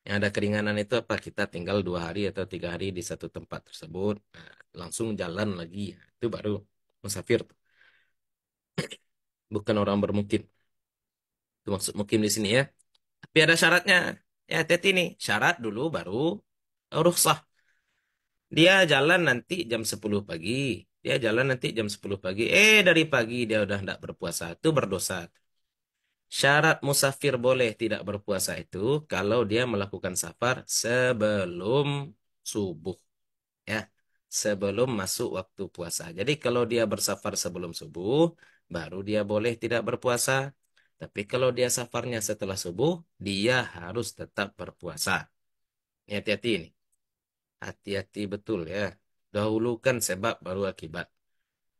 Yang ada keringanan itu apa? Kita tinggal dua hari atau tiga hari di satu tempat tersebut, nah, langsung jalan lagi. Itu baru musafir. Bukan orang bermukim. Itu maksud mukim di sini ya. Tapi ada syaratnya Ya, teti ini nih. Syarat dulu baru eh, rukhsah. Dia jalan nanti jam 10 pagi. Dia jalan nanti jam 10 pagi. Eh, dari pagi dia udah tidak berpuasa. Itu berdosa. Syarat musafir boleh tidak berpuasa itu kalau dia melakukan safar sebelum subuh. Ya, sebelum masuk waktu puasa. Jadi kalau dia bersafar sebelum subuh, baru dia boleh tidak berpuasa. Tapi kalau dia safarnya setelah subuh, dia harus tetap berpuasa. hati-hati ini. Hati-hati betul ya. Dahulukan sebab baru akibat.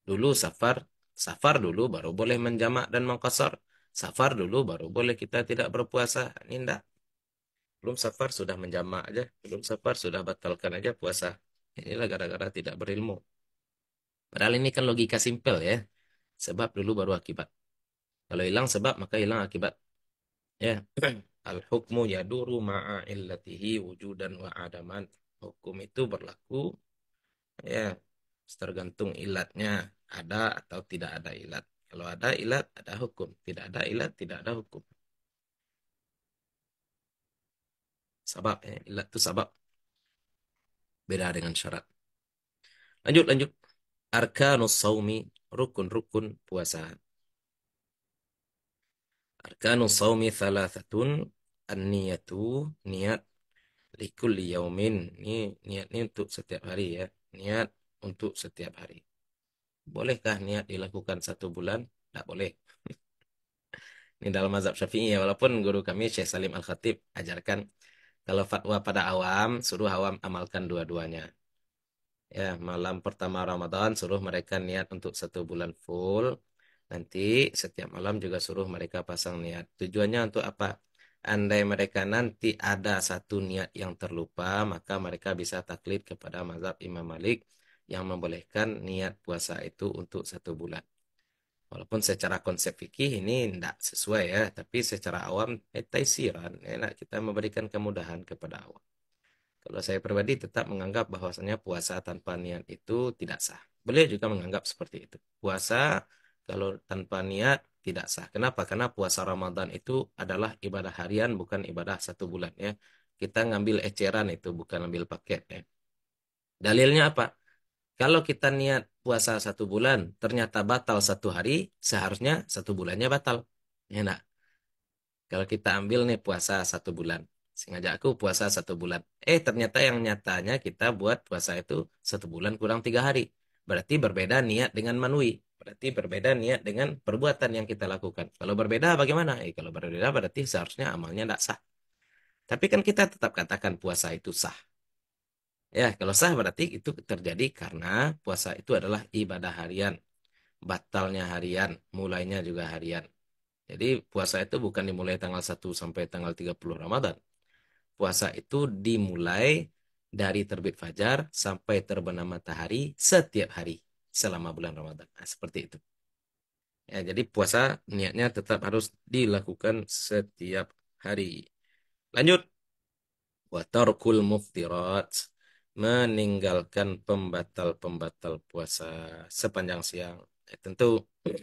Dulu safar, safar dulu baru boleh menjamak dan mengkosor. Safar dulu baru boleh kita tidak berpuasa. Ini enggak. Belum safar sudah menjamak aja. Belum safar sudah batalkan aja puasa. Inilah gara-gara tidak berilmu. Padahal ini kan logika simpel ya. Sebab dulu baru akibat. Kalau hilang sebab maka hilang akibat. Ya. Al hukmu yaduru ma'a illatihi wujudan wa adaman. Hukum itu berlaku ya tergantung ilatnya ada atau tidak ada ilat. Kalau ada ilat ada hukum, tidak ada ilat tidak ada hukum. Sebab ya, ilat itu sebab. Beda dengan syarat. Lanjut lanjut. Arkanus saumi rukun-rukun puasa. Arkanu saumi thalathatun an-niyatu niat likul yaumin. Ini niat ini untuk setiap hari ya. Niat untuk setiap hari. Bolehkah niat dilakukan satu bulan? Tidak boleh. ini dalam mazhab syafi'i ya. Walaupun guru kami Syekh Salim Al-Khatib ajarkan kalau fatwa pada awam, suruh awam amalkan dua-duanya. Ya, malam pertama Ramadan suruh mereka niat untuk satu bulan full. Nanti setiap malam juga suruh mereka pasang niat. Tujuannya untuk apa? Andai mereka nanti ada satu niat yang terlupa, maka mereka bisa taklid kepada mazhab Imam Malik yang membolehkan niat puasa itu untuk satu bulan. Walaupun secara konsep fikih ini tidak sesuai ya, tapi secara awam etaisiran, eh, enak kita memberikan kemudahan kepada awam. Kalau saya pribadi tetap menganggap bahwasanya puasa tanpa niat itu tidak sah. Beliau juga menganggap seperti itu. Puasa kalau tanpa niat tidak sah. Kenapa? Karena puasa Ramadan itu adalah ibadah harian bukan ibadah satu bulan ya. Kita ngambil eceran itu bukan ambil paket ya. Dalilnya apa? Kalau kita niat puasa satu bulan, ternyata batal satu hari, seharusnya satu bulannya batal. Ya nak? Kalau kita ambil nih puasa satu bulan, sengaja aku puasa satu bulan. Eh ternyata yang nyatanya kita buat puasa itu satu bulan kurang tiga hari. Berarti berbeda niat dengan manui. Berarti berbeda niat dengan perbuatan yang kita lakukan. Kalau berbeda bagaimana? Eh, kalau berbeda berarti seharusnya amalnya tidak sah. Tapi kan kita tetap katakan puasa itu sah. Ya, kalau sah berarti itu terjadi karena puasa itu adalah ibadah harian. Batalnya harian, mulainya juga harian. Jadi puasa itu bukan dimulai tanggal 1 sampai tanggal 30 Ramadan. Puasa itu dimulai dari terbit fajar sampai terbenam matahari setiap hari selama bulan Ramadan. Nah, seperti itu. Ya, jadi puasa niatnya tetap harus dilakukan setiap hari. Lanjut. Watarkul muftirat. Meninggalkan pembatal-pembatal puasa sepanjang siang. Ya, tentu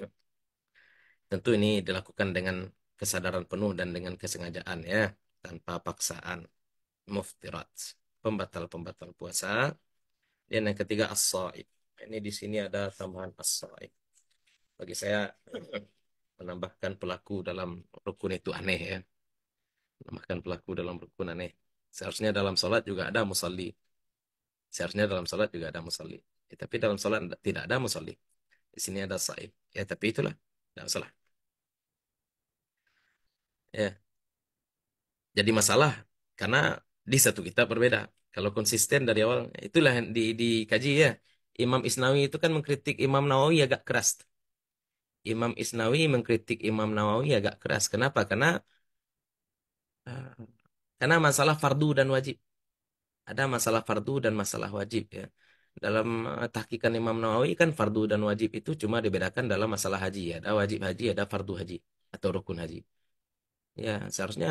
tentu ini dilakukan dengan kesadaran penuh dan dengan kesengajaan ya. Tanpa paksaan. Muftirat. Pembatal-pembatal puasa. Dan yang ketiga as -saib ini di sini ada tambahan asal Bagi saya menambahkan pelaku dalam rukun itu aneh ya. Menambahkan pelaku dalam rukun aneh. Seharusnya dalam sholat juga ada musalli. Seharusnya dalam sholat juga ada musalli. Ya, tapi dalam sholat tidak ada musalli. Di sini ada saib. Ya, tapi itulah tidak salah. Ya. Jadi masalah karena di satu kita berbeda. Kalau konsisten dari awal itulah yang di, dikaji ya. Imam Isnawi itu kan mengkritik Imam Nawawi agak keras. Imam Isnawi mengkritik Imam Nawawi agak keras. Kenapa? Karena eh, karena masalah fardu dan wajib. Ada masalah fardu dan masalah wajib ya. Dalam eh, tahkikan Imam Nawawi kan fardu dan wajib itu cuma dibedakan dalam masalah haji. Ya. Ada wajib haji, ada fardu haji atau rukun haji. Ya, seharusnya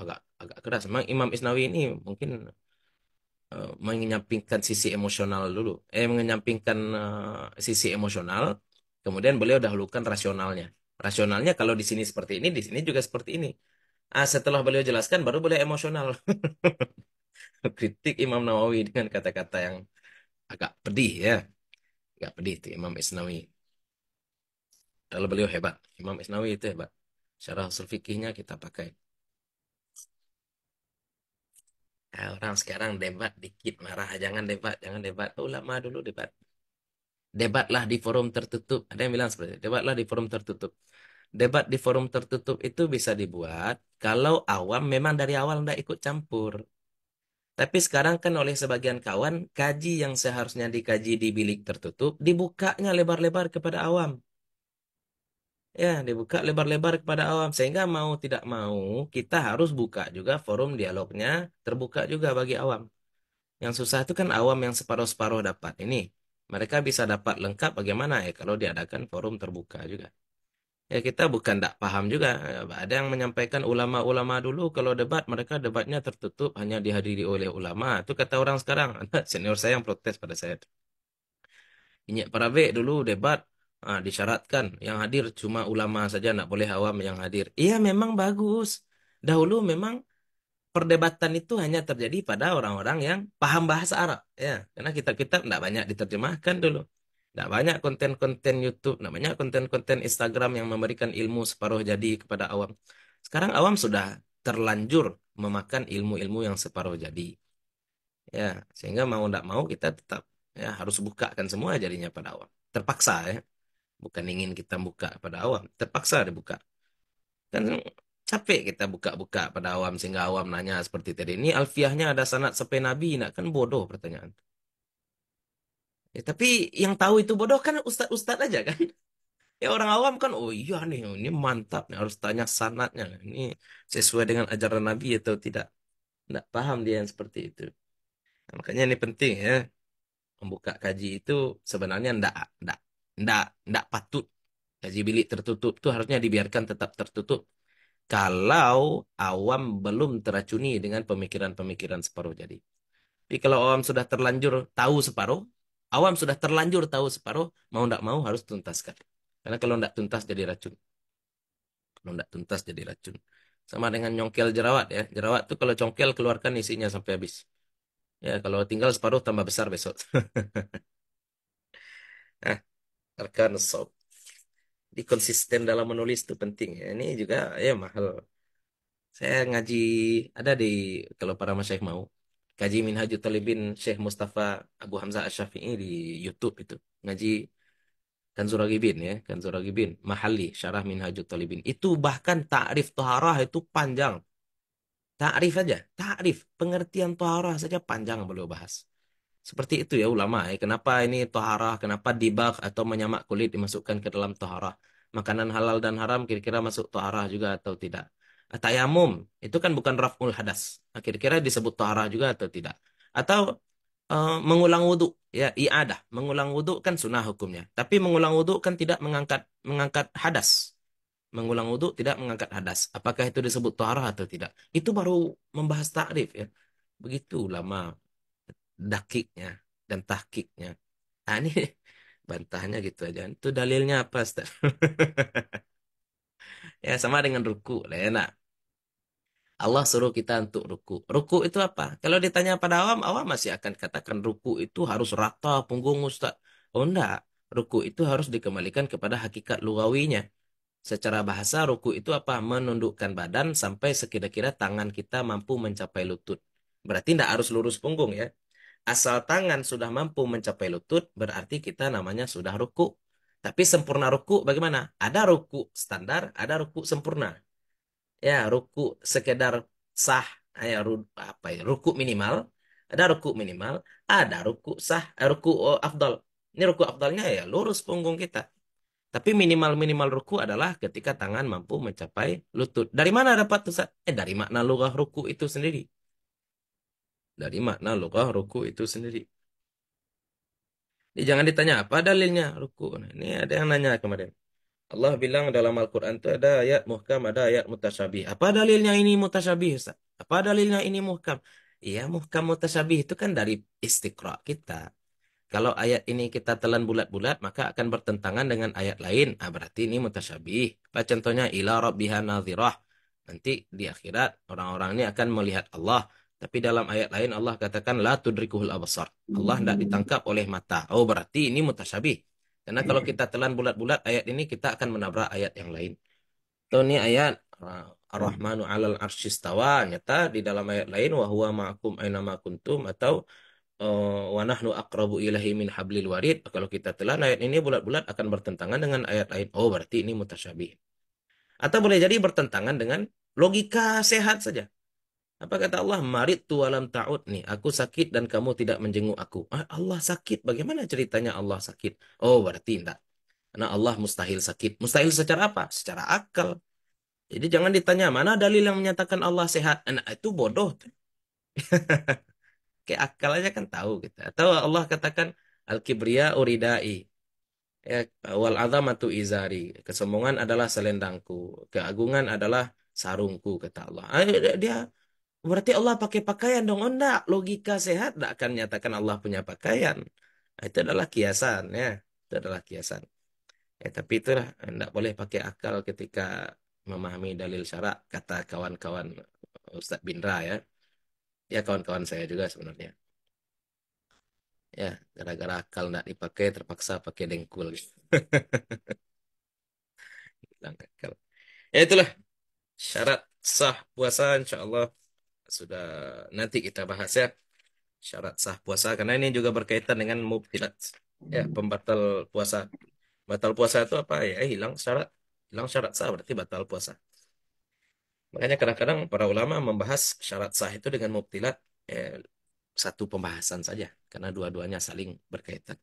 agak agak keras. Memang Imam Isnawi ini mungkin Eh, menyampingkan sisi emosional dulu eh menyampingkan uh, eh, sisi emosional kemudian beliau dahulukan rasionalnya rasionalnya kalau di sini seperti ini di sini juga seperti ini ah setelah beliau jelaskan baru boleh emosional kritik Imam Nawawi dengan kata-kata yang agak pedih ya agak pedih itu Imam Isnawi kalau beliau hebat Imam Isnawi itu hebat syarah usul kita pakai Nah, orang sekarang debat dikit marah, jangan debat, jangan debat. Ulama dulu debat. Debatlah di forum tertutup. Ada yang bilang seperti itu. Debatlah di forum tertutup. Debat di forum tertutup itu bisa dibuat kalau awam memang dari awal tidak ikut campur. Tapi sekarang kan oleh sebagian kawan, kaji yang seharusnya dikaji di bilik tertutup, dibukanya lebar-lebar kepada awam. Ya, dibuka lebar-lebar kepada awam. Sehingga mau tidak mau, kita harus buka juga forum dialognya, terbuka juga bagi awam. Yang susah itu kan awam yang separuh-separuh dapat. Ini, mereka bisa dapat lengkap bagaimana ya kalau diadakan forum terbuka juga. Ya, kita bukan tidak paham juga. Ada yang menyampaikan ulama-ulama dulu kalau debat, mereka debatnya tertutup hanya dihadiri oleh ulama. Itu kata orang sekarang. senior saya yang protes pada saya. para Parabek dulu debat Ah, disyaratkan yang hadir cuma ulama saja, tidak boleh awam yang hadir. Iya memang bagus. Dahulu memang perdebatan itu hanya terjadi pada orang-orang yang paham bahasa Arab. ya Karena kitab-kitab tidak banyak diterjemahkan dulu. Tidak banyak konten-konten YouTube, tidak banyak konten-konten Instagram yang memberikan ilmu separuh jadi kepada awam. Sekarang awam sudah terlanjur memakan ilmu-ilmu yang separuh jadi. Ya, sehingga mau tidak mau kita tetap ya harus bukakan semua jadinya pada awam. Terpaksa ya bukan ingin kita buka pada awam terpaksa dibuka kan capek kita buka-buka pada awam sehingga awam nanya seperti tadi ini alfiahnya ada sanat sampai nabi nak kan bodoh pertanyaan ya, tapi yang tahu itu bodoh kan ustad-ustad aja kan ya orang awam kan oh iya nih ini mantap nih harus tanya sanatnya ini sesuai dengan ajaran Nabi atau tidak tidak paham dia yang seperti itu nah, makanya ini penting ya membuka kaji itu sebenarnya tidak ndak ndak ndak patut gaji bilik tertutup tuh harusnya dibiarkan tetap tertutup kalau awam belum teracuni dengan pemikiran-pemikiran separuh jadi. Tapi kalau awam sudah terlanjur tahu separuh, awam sudah terlanjur tahu separuh, mau ndak mau harus tuntaskan. Karena kalau ndak tuntas jadi racun. Kalau ndak tuntas jadi racun. Sama dengan nyongkel jerawat ya. Jerawat tuh kalau congkel keluarkan isinya sampai habis. Ya kalau tinggal separuh tambah besar besok. nah, arkan sob di konsisten dalam menulis itu penting ya ini juga ya mahal saya ngaji ada di kalau para masyaikh mau kaji Minhajul Talibin Syekh Mustafa Abu Hamzah Asy-Syafi'i di YouTube itu ngaji kanzuragibin ya kanzuragibin Ragibin Mahali Syarah Minhajul Talibin itu bahkan takrif toharah itu panjang takrif aja takrif pengertian toharah saja panjang beliau bahas seperti itu ya ulama. Ya. Kenapa ini toharah, kenapa dibak atau menyamak kulit dimasukkan ke dalam toharah. Makanan halal dan haram kira-kira masuk toharah juga atau tidak. Tayamum, itu kan bukan raf'ul hadas. Nah, kira-kira disebut toharah juga atau tidak. Atau uh, mengulang wudhu, ya iadah. Mengulang wudhu kan sunnah hukumnya. Tapi mengulang wudhu kan tidak mengangkat mengangkat hadas. Mengulang wudhu tidak mengangkat hadas. Apakah itu disebut toharah atau tidak? Itu baru membahas takrif ya. Begitu lama dakiknya dan tahkiknya. Nah, ini bantahnya gitu aja. Itu dalilnya apa, Ustaz? ya, sama dengan ruku. Lena. Allah suruh kita untuk ruku. Ruku itu apa? Kalau ditanya pada awam, awam masih akan katakan ruku itu harus rata punggung Ustaz. Oh, enggak. Ruku itu harus dikembalikan kepada hakikat lugawinya. Secara bahasa, ruku itu apa? Menundukkan badan sampai sekira-kira tangan kita mampu mencapai lutut. Berarti tidak harus lurus punggung ya. Asal tangan sudah mampu mencapai lutut, berarti kita namanya sudah ruku. Tapi sempurna ruku bagaimana? Ada ruku standar, ada ruku sempurna. Ya, ruku sekedar sah, ya, ru, apa ya, ruku minimal, ada ruku minimal, ada ruku sah, eh, ruku oh, afdal. Ini ruku afdalnya ya lurus punggung kita. Tapi minimal-minimal ruku adalah ketika tangan mampu mencapai lutut. Dari mana dapat tuh? Eh dari makna lugah ruku itu sendiri dari makna lugah ruku itu sendiri. Jadi jangan ditanya apa dalilnya ruku. ini ada yang nanya kemarin. Allah bilang dalam Al-Quran itu ada ayat muhkam, ada ayat mutasyabih. Apa dalilnya ini mutasyabih, Ustaz? Apa dalilnya ini muhkam? Iya, muhkam mutasyabih itu kan dari istiqra kita. Kalau ayat ini kita telan bulat-bulat, maka akan bertentangan dengan ayat lain. Ah, berarti ini mutasyabih. Apa contohnya? Ila rabbiha Nanti di akhirat, orang-orang ini akan melihat Allah. Tapi dalam ayat lain Allah katakan la tudrikuhul absar. Allah tidak ditangkap oleh mata. Oh berarti ini mutasyabih. Karena kalau kita telan bulat-bulat ayat ini kita akan menabrak ayat yang lain. Atau ini ayat Ar-Rahmanu 'alal arsyistawa nyata di dalam ayat lain wa huwa ma'akum aina ma kuntum atau oh, wa nahnu aqrabu ilahi min hablil warid. Kalau kita telan ayat ini bulat-bulat akan bertentangan dengan ayat lain. Oh berarti ini mutasyabih. Atau boleh jadi bertentangan dengan logika sehat saja. Apa kata Allah? tu tualam ta'ud nih. Aku sakit dan kamu tidak menjenguk aku. Ah, Allah sakit. Bagaimana ceritanya Allah sakit? Oh, berarti tidak Karena Allah mustahil sakit. Mustahil secara apa? Secara akal. Jadi jangan ditanya, mana dalil yang menyatakan Allah sehat? Eh, nah, itu bodoh. Kayak akal aja kan tahu. Gitu. Atau Allah katakan, Al-Kibriya uridai. Ya, wal azamatu izari. Kesombongan adalah selendangku. Keagungan adalah sarungku, kata Allah. Ah, dia Berarti Allah pakai pakaian dong. Oh enggak, logika sehat enggak akan menyatakan Allah punya pakaian. Nah, itu adalah kiasan ya. Itu adalah kiasan. Ya, tapi itulah enggak boleh pakai akal ketika memahami dalil syarak kata kawan-kawan Ustadz Bindra ya. Ya kawan-kawan saya juga sebenarnya. Ya, gara-gara akal enggak dipakai terpaksa pakai dengkul. Hilang akal. Ya itulah syarat sah puasa insyaallah sudah nanti kita bahas ya syarat sah puasa karena ini juga berkaitan dengan mubtilat ya hmm. pembatal puasa batal puasa itu apa ya eh, hilang syarat hilang syarat sah berarti batal puasa makanya kadang-kadang para ulama membahas syarat sah itu dengan mubtilat ya, satu pembahasan saja karena dua-duanya saling berkaitan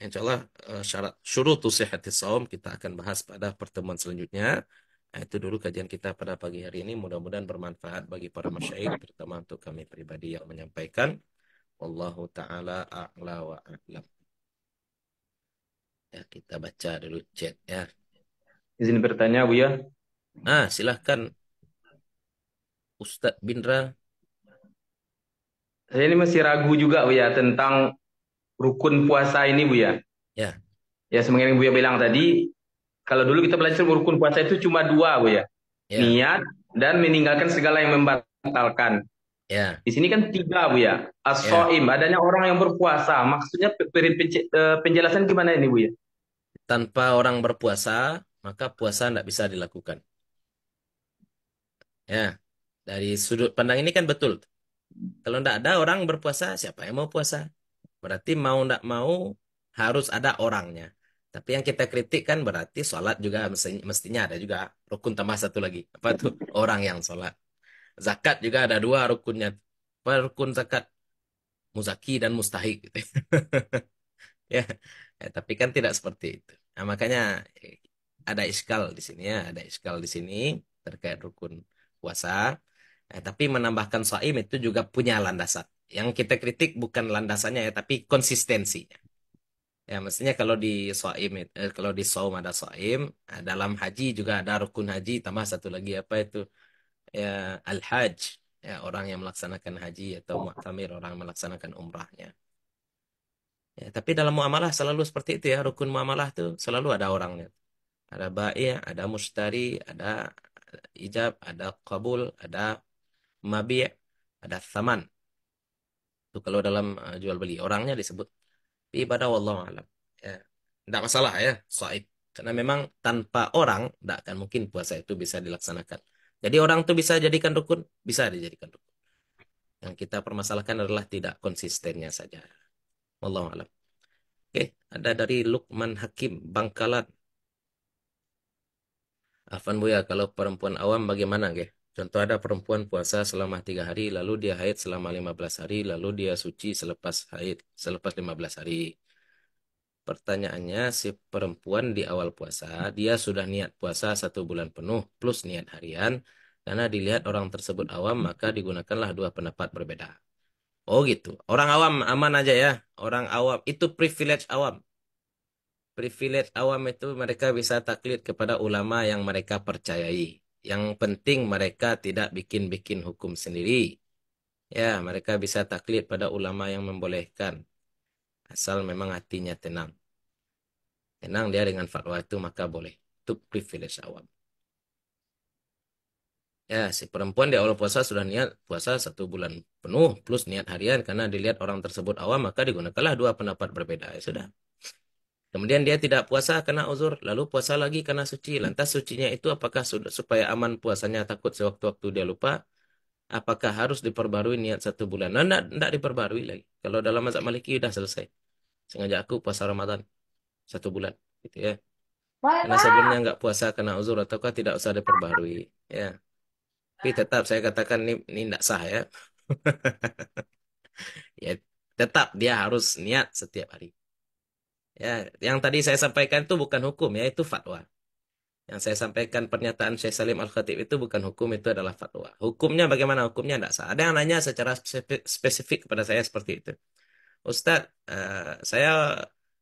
Insya Allah eh, syarat syurutu sihhatis saum kita akan bahas pada pertemuan selanjutnya. Nah, itu dulu kajian kita pada pagi hari ini. Mudah-mudahan bermanfaat bagi para masyair, terutama untuk kami pribadi yang menyampaikan. Wallahu ta'ala a'la wa a'lam. Ya, kita baca dulu chat ya. Izin bertanya, Bu ya. Nah silahkan. Ustadz Bindra. Saya ini masih ragu juga, Bu ya, tentang rukun puasa ini, Bu ya. Ya. Ya, semengenai Bu ya bilang tadi, kalau dulu kita belajar rukun puasa itu cuma dua, Bu ya. Yeah. Niat dan meninggalkan segala yang membatalkan. Yeah. Di sini kan tiga, Bu ya. asoim ya. adanya orang yang berpuasa. Maksudnya e, penjelasan gimana ini, Bu ya? Tanpa orang berpuasa, maka puasa tidak bisa dilakukan. Ya, dari sudut pandang ini kan betul. Kalau tidak ada orang berpuasa, siapa yang mau puasa? Berarti mau tidak mau harus ada orangnya. Tapi yang kita kritik kan berarti sholat juga mestinya ada juga rukun tambah satu lagi. Apa tuh? Orang yang sholat. Zakat juga ada dua rukunnya. Apa rukun zakat? Muzaki dan mustahik. Gitu. ya. ya, tapi kan tidak seperti itu. Nah, makanya eh, ada iskal di sini ya, ada iskal di sini terkait rukun puasa. Ya, tapi menambahkan soim itu juga punya landasan. Yang kita kritik bukan landasannya ya, tapi konsistensinya. Ya, mestinya kalau di soim eh, kalau di saum ada soim, eh, dalam haji juga ada rukun haji, tambah satu lagi apa itu ya al-haj, ya orang yang melaksanakan haji atau oh. mu'tamir orang yang melaksanakan umrahnya. Ya, tapi dalam muamalah selalu seperti itu ya, rukun muamalah tuh selalu ada orangnya. Ada bai', ada mustari, ada ijab, ada kabul ada mabi', ada saman. Itu kalau dalam eh, jual beli orangnya disebut ibadah wallahu alam ya tidak masalah ya soib karena memang tanpa orang tidak akan mungkin puasa itu bisa dilaksanakan jadi orang itu bisa jadikan rukun bisa dijadikan rukun yang kita permasalahkan adalah tidak konsistennya saja wallahu alam oke ada dari Lukman Hakim Bangkalan Afan Buya kalau perempuan awam bagaimana nggih Contoh ada perempuan puasa selama tiga hari, lalu dia haid selama lima belas hari, lalu dia suci selepas haid, selepas lima belas hari. Pertanyaannya, si perempuan di awal puasa, dia sudah niat puasa satu bulan penuh plus niat harian, karena dilihat orang tersebut awam, maka digunakanlah dua pendapat berbeda. Oh gitu, orang awam aman aja ya, orang awam, itu privilege awam. Privilege awam itu mereka bisa taklid kepada ulama yang mereka percayai yang penting mereka tidak bikin-bikin hukum sendiri. Ya, mereka bisa taklid pada ulama yang membolehkan. Asal memang hatinya tenang. Tenang dia dengan fatwa itu maka boleh. Itu privilege awam. Ya, si perempuan di awal puasa sudah niat puasa satu bulan penuh plus niat harian karena dilihat orang tersebut awam maka digunakanlah dua pendapat berbeda. Ya, sudah. Kemudian dia tidak puasa karena uzur, lalu puasa lagi karena suci. Lantas sucinya itu apakah supaya aman puasanya takut sewaktu-waktu dia lupa? Apakah harus diperbarui niat satu bulan? Nah, enggak, enggak diperbarui lagi. Kalau dalam mazhab Maliki sudah selesai. Sengaja aku puasa Ramadan satu bulan, gitu ya. Karena sebelumnya nggak puasa karena uzur ataukah tidak usah diperbarui, ya. Tapi tetap saya katakan ini ini tidak sah ya. ya tetap dia harus niat setiap hari. Ya, yang tadi saya sampaikan itu bukan hukum ya, itu fatwa. Yang saya sampaikan pernyataan Syekh Salim Al-Khatib itu bukan hukum, itu adalah fatwa. Hukumnya bagaimana? Hukumnya tidak sah. Ada yang nanya secara spesifik kepada saya seperti itu. Ustadz, uh, saya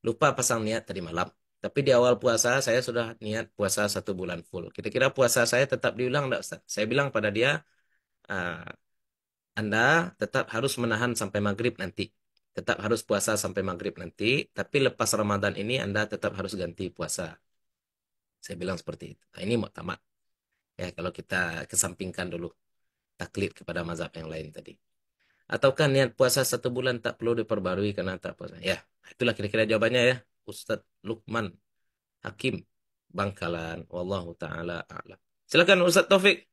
lupa pasang niat tadi malam. Tapi di awal puasa saya sudah niat puasa satu bulan full. Kira-kira puasa saya tetap diulang tidak Ustaz? Saya bilang pada dia, uh, Anda tetap harus menahan sampai maghrib nanti tetap harus puasa sampai maghrib nanti, tapi lepas Ramadan ini Anda tetap harus ganti puasa. Saya bilang seperti itu. Nah, ini tamat Ya, kalau kita kesampingkan dulu taklid kepada mazhab yang lain tadi. Ataukah niat puasa satu bulan tak perlu diperbarui karena tak puasa? Ya, itulah kira-kira jawabannya ya. Ustadz Lukman Hakim Bangkalan. Wallahu ta'ala a'lam. Silakan Ustadz Taufik.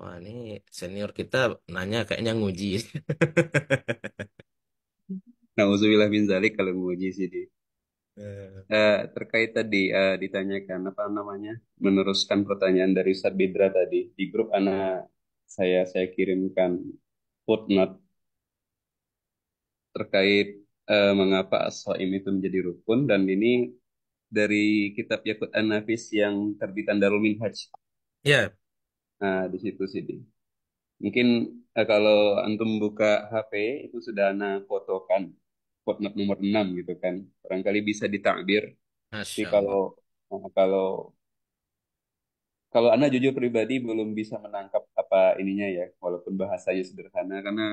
Wah ini senior kita nanya kayaknya nguji. Nah Nauzubillah min zalik kalau memuji sih di. uh, terkait tadi uh, ditanyakan apa namanya meneruskan pertanyaan dari Ustaz Bidra tadi di grup anak saya saya kirimkan footnote terkait uh, mengapa aswaim itu menjadi rukun dan ini dari kitab Yakut An-Nafis yang terbitan Darul Minhaj. Ya. Yeah. Nah, di situ sih. Mungkin eh, kalau antum buka HP itu sudah ana fotokan footnote nomor 6 gitu kan. Barangkali bisa ditakdir Tapi kalau Allah. Eh, kalau kalau Anda jujur pribadi belum bisa menangkap apa ininya ya, walaupun bahasanya sederhana karena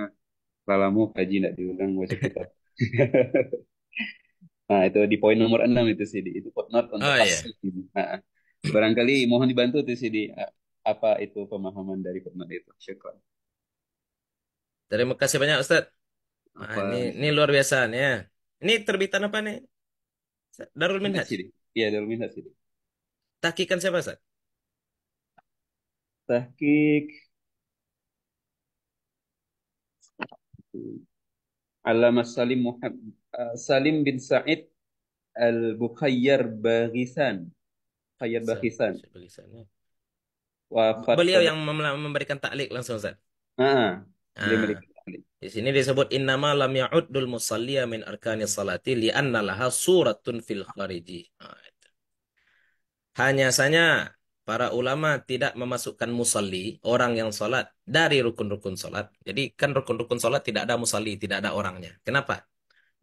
lalamu kaji tidak diundang wajib kita Nah, itu di poin nomor enam itu sih, itu footnote untuk Oh iya. Nah, barangkali mohon dibantu tuh sih apa itu pemahaman dari firman itu syukur terima kasih banyak Ustaz Nah, ini ini luar biasa nih ya ini terbitan apa nih Darul Minhaj iya Darul Minhaj ini tahkikan siapa Ustaz tahkik Alama Salim Muhammad eh, Salim bin Said Al Bukhayyar Baghisan Khayyar Baghisan. ya wafat beliau yang memberikan taklik langsung Ustaz. Heeh. Ah. Di sini disebut innama lam ya'uddul musalliya min arkani salati li'anna laha suratun fil khariji. Ah, Hanya saja para ulama tidak memasukkan musalli, orang yang sholat, dari rukun-rukun sholat. Jadi kan rukun-rukun sholat tidak ada musalli, tidak ada orangnya. Kenapa?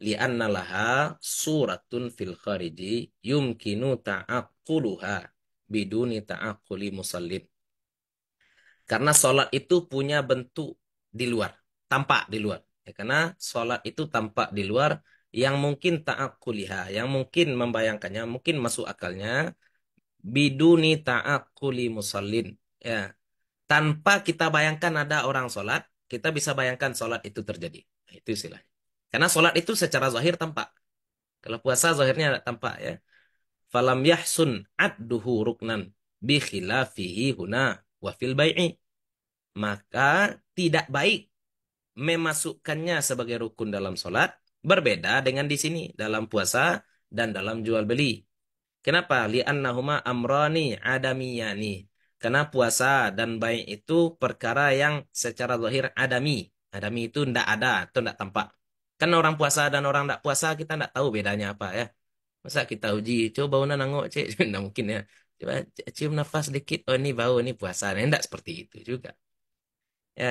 Lianna laha suratun fil khariji yumkinu ta'aqquluha biduni ta'akuli musallin. Karena sholat itu punya bentuk di luar, tampak di luar. Ya, karena sholat itu tampak di luar yang mungkin tak lihat, yang mungkin membayangkannya, mungkin masuk akalnya. Biduni tak kuli musallin. Ya. Tanpa kita bayangkan ada orang sholat, kita bisa bayangkan sholat itu terjadi. Nah, itu istilahnya. Karena sholat itu secara zahir tampak. Kalau puasa zahirnya tampak ya. Falam yahsun adduhu ruknan bi khilafihi huna wafil fil bai'i maka tidak baik memasukkannya sebagai rukun dalam solat berbeda dengan di sini dalam puasa dan dalam jual beli. Kenapa? Li'annahuma amrani adamiyani. Karena puasa dan baik itu perkara yang secara zahir adami. Adami itu tidak ada, atau tidak tampak. Karena orang puasa dan orang tidak puasa kita tidak tahu bedanya apa ya. Masa kita uji, coba una nangok cek, tidak mungkin ya. Coba cium nafas dikit, oh ini bau, ini puasa. nih tidak seperti itu juga. Ya.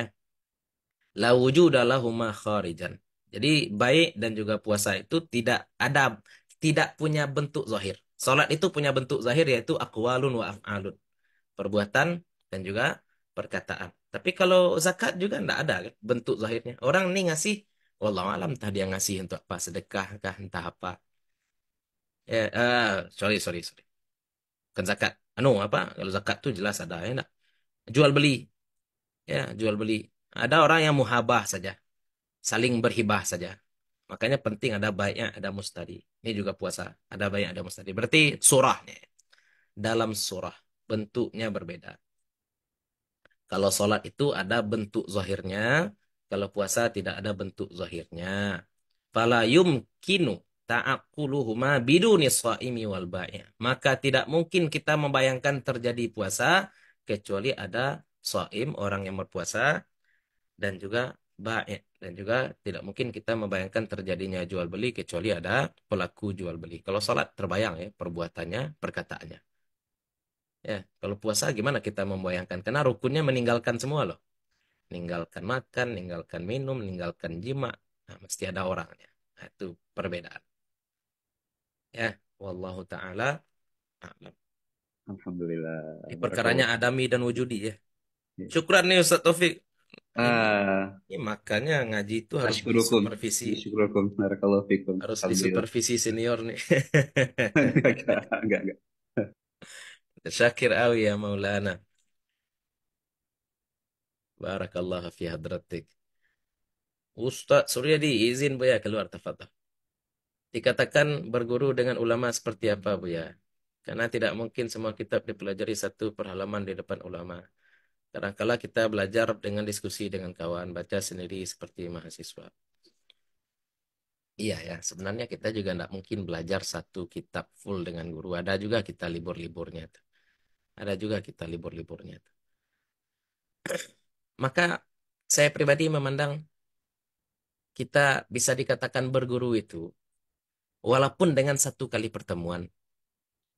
La wujudalahuma kharijan. Jadi baik dan juga puasa itu tidak ada tidak punya bentuk zahir. Salat itu punya bentuk zahir yaitu aqwalun wa af'alun. Perbuatan dan juga perkataan. Tapi kalau zakat juga tidak ada bentuk zahirnya. Orang ini ngasih wallahu alam entah dia ngasih untuk apa, sedekah kah entah apa. Ya, uh, sorry sorry sorry bukan zakat anu apa kalau zakat tu jelas ada ya enggak jual beli ya jual beli ada orang yang muhabah saja saling berhibah saja makanya penting ada baiknya ada mustadi ini juga puasa ada baiknya ada mustadi berarti surahnya dalam surah bentuknya berbeda kalau sholat itu ada bentuk zahirnya kalau puasa tidak ada bentuk zahirnya fala yumkinu ta'akuluhuma biduni shaimi wal ba'i'. Maka tidak mungkin kita membayangkan terjadi puasa kecuali ada shaim orang yang berpuasa dan juga baik dan juga tidak mungkin kita membayangkan terjadinya jual beli kecuali ada pelaku jual beli. Kalau sholat terbayang ya perbuatannya, perkataannya. Ya, kalau puasa gimana kita membayangkan? Karena rukunnya meninggalkan semua loh. Meninggalkan makan, meninggalkan minum, meninggalkan jima. Nah, mesti ada orangnya. Nah, itu perbedaan. Ya, wallahu taala Alhamdulillah. perkaranya adami dan wujudi ya. ya. Syukran nih Ustaz Taufik. Ah, ini makanya ngaji itu harus disupervisi. Syukurukum. Barakallahu Harus disupervisi senior nih. enggak, enggak, Syakir awi ya Maulana. Barakallahu fi hadratik. Ustaz Suryadi izin Buya keluar tafadhol dikatakan berguru dengan ulama seperti apa Bu ya? Karena tidak mungkin semua kitab dipelajari satu perhalaman di depan ulama. Kadangkala kita belajar dengan diskusi dengan kawan, baca sendiri seperti mahasiswa. Iya ya, sebenarnya kita juga tidak mungkin belajar satu kitab full dengan guru. Ada juga kita libur-liburnya. Ada juga kita libur-liburnya. Maka saya pribadi memandang kita bisa dikatakan berguru itu walaupun dengan satu kali pertemuan.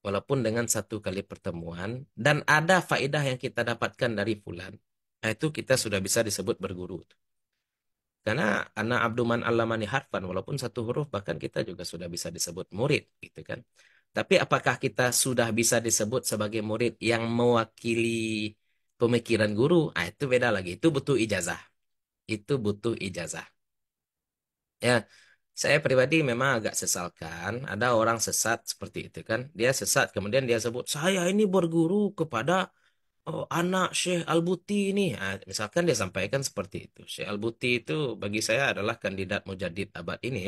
Walaupun dengan satu kali pertemuan dan ada faedah yang kita dapatkan dari fulan. Nah, itu kita sudah bisa disebut berguru. Karena anak abduman alamani harfan walaupun satu huruf bahkan kita juga sudah bisa disebut murid gitu kan. Tapi apakah kita sudah bisa disebut sebagai murid yang mewakili pemikiran guru? nah, itu beda lagi. Itu butuh ijazah. Itu butuh ijazah. Ya, saya pribadi memang agak sesalkan ada orang sesat seperti itu kan dia sesat kemudian dia sebut saya ini berguru kepada oh, anak Syekh Al-Buti ini nah, misalkan dia sampaikan seperti itu Syekh Al-Buti itu bagi saya adalah kandidat mujadid abad ini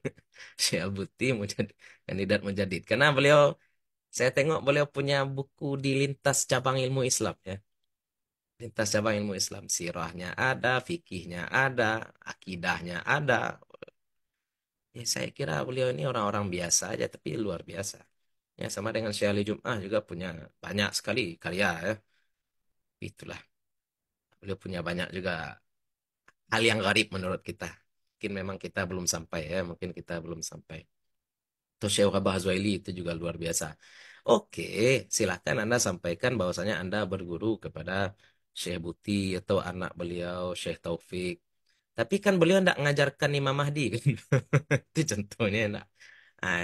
Syekh Al-Buti mujadid, kandidat mujadid karena beliau saya tengok beliau punya buku di lintas cabang ilmu Islam ya lintas cabang ilmu Islam sirahnya ada fikihnya ada akidahnya ada Ya, saya kira beliau ini orang-orang biasa aja, tapi luar biasa. Ya, sama dengan Syekh Ali Jum'ah juga punya banyak sekali karya ya. Itulah. Beliau punya banyak juga hal yang garib menurut kita. Mungkin memang kita belum sampai ya, mungkin kita belum sampai. Terus Syekh Abah itu juga luar biasa. Oke, silahkan Anda sampaikan bahwasanya Anda berguru kepada Syekh Buti atau anak beliau, Syekh Taufik. Tapi kan beliau tidak mengajarkan Imam Mahdi kan. itu contohnya enggak. Nah,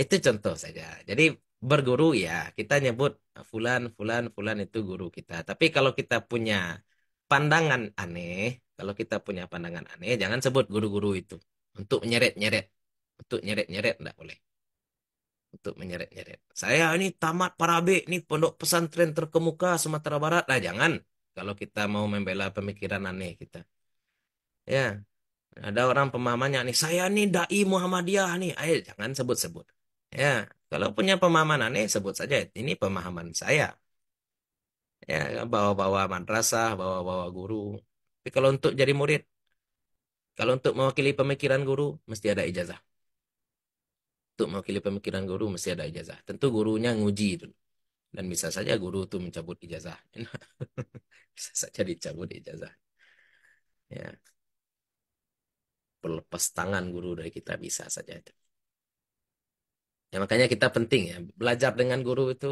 itu contoh saja. Jadi berguru ya kita nyebut fulan fulan fulan itu guru kita. Tapi kalau kita punya pandangan aneh, kalau kita punya pandangan aneh jangan sebut guru-guru itu untuk menyeret nyeret untuk menyeret nyeret tidak boleh untuk menyeret-nyeret. Saya ini tamat Parabe, ini pondok pesantren terkemuka Sumatera Barat. lah. jangan kalau kita mau membela pemikiran aneh kita. Ya, ada orang pemahamannya nih, saya nih dai Muhammadiyah nih. Ayo eh, jangan sebut-sebut. Ya, kalau punya pemahaman aneh sebut saja ini pemahaman saya. Ya, bawa-bawa madrasah, bawa-bawa guru. Tapi kalau untuk jadi murid, kalau untuk mewakili pemikiran guru mesti ada ijazah. Untuk mewakili pemikiran guru mesti ada ijazah. Tentu gurunya nguji itu Dan bisa saja guru itu mencabut ijazah. bisa saja dicabut ijazah. Ya lepas tangan guru dari kita bisa saja itu. Ya, makanya kita penting ya belajar dengan guru itu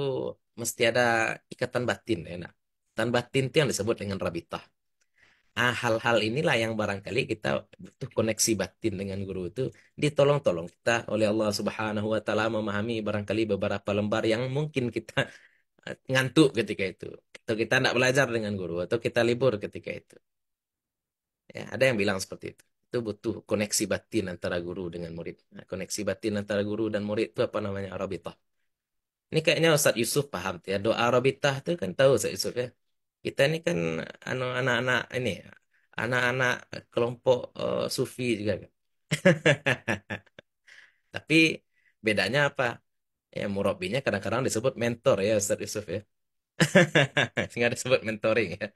mesti ada ikatan batin ya. nak, ikatan batin itu yang disebut dengan rabitah. Ah, hal-hal inilah yang barangkali kita butuh koneksi batin dengan guru itu ditolong-tolong kita oleh Allah Subhanahu wa taala memahami barangkali beberapa lembar yang mungkin kita ngantuk ketika itu atau kita tidak belajar dengan guru atau kita libur ketika itu. Ya, ada yang bilang seperti itu itu butuh koneksi batin antara guru dengan murid. Nah, koneksi batin antara guru dan murid itu apa namanya Arabitah. Ini kayaknya Ustadz Yusuf paham ya. Doa Arabitah itu kan tahu Ustadz Yusuf ya. Kita ini kan anu anak-anak ini anak-anak kelompok uh, sufi juga kan. Tapi bedanya apa? Ya murabinya kadang-kadang disebut mentor ya Ustadz Yusuf ya. Sehingga disebut mentoring ya.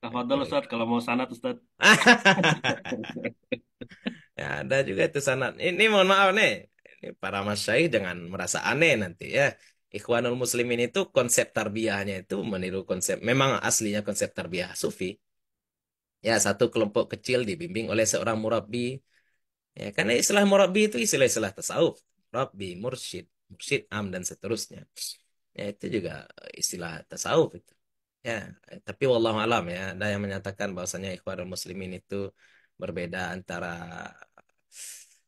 Tafadhol Ustaz kalau mau sanat Ustaz. ya, ada juga itu sanat. Ini mohon maaf nih. Ini para masyaih jangan merasa aneh nanti ya. Ikhwanul Muslimin itu konsep tarbiyahnya itu meniru konsep memang aslinya konsep tarbiyah sufi. Ya, satu kelompok kecil dibimbing oleh seorang murabi. Ya, karena istilah murabi itu istilah-istilah tasawuf. Rabbi, mursyid, mursyid am dan seterusnya. Ya, itu juga istilah tasawuf itu. Ya, tapi wallahu alam ya, ada yang menyatakan bahwasanya Ikhwanul Muslimin itu berbeda antara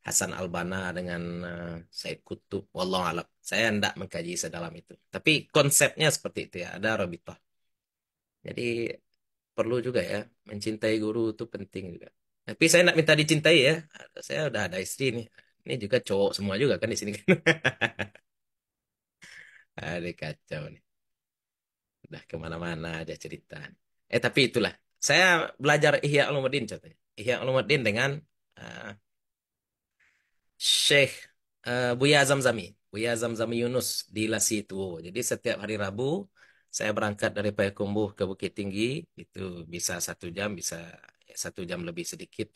Hasan Albana dengan uh, Said Kutub, wallahu alam. Saya tidak mengkaji sedalam itu. Tapi konsepnya seperti itu ya, ada Rabitah. Jadi perlu juga ya, mencintai guru itu penting juga. Tapi saya tidak minta dicintai ya. Saya udah ada istri nih. Ini juga cowok semua juga kan di sini kan. Ada kacau nih udah kemana-mana aja cerita eh tapi itulah saya belajar Ihya Ulumuddin contohnya Ihya Ulumuddin dengan uh, eh, Syekh uh, eh, Buya Zamzami Buya Zamzami Yunus di itu. jadi setiap hari Rabu saya berangkat dari Payakumbuh ke Bukit Tinggi itu bisa satu jam bisa ya, satu jam lebih sedikit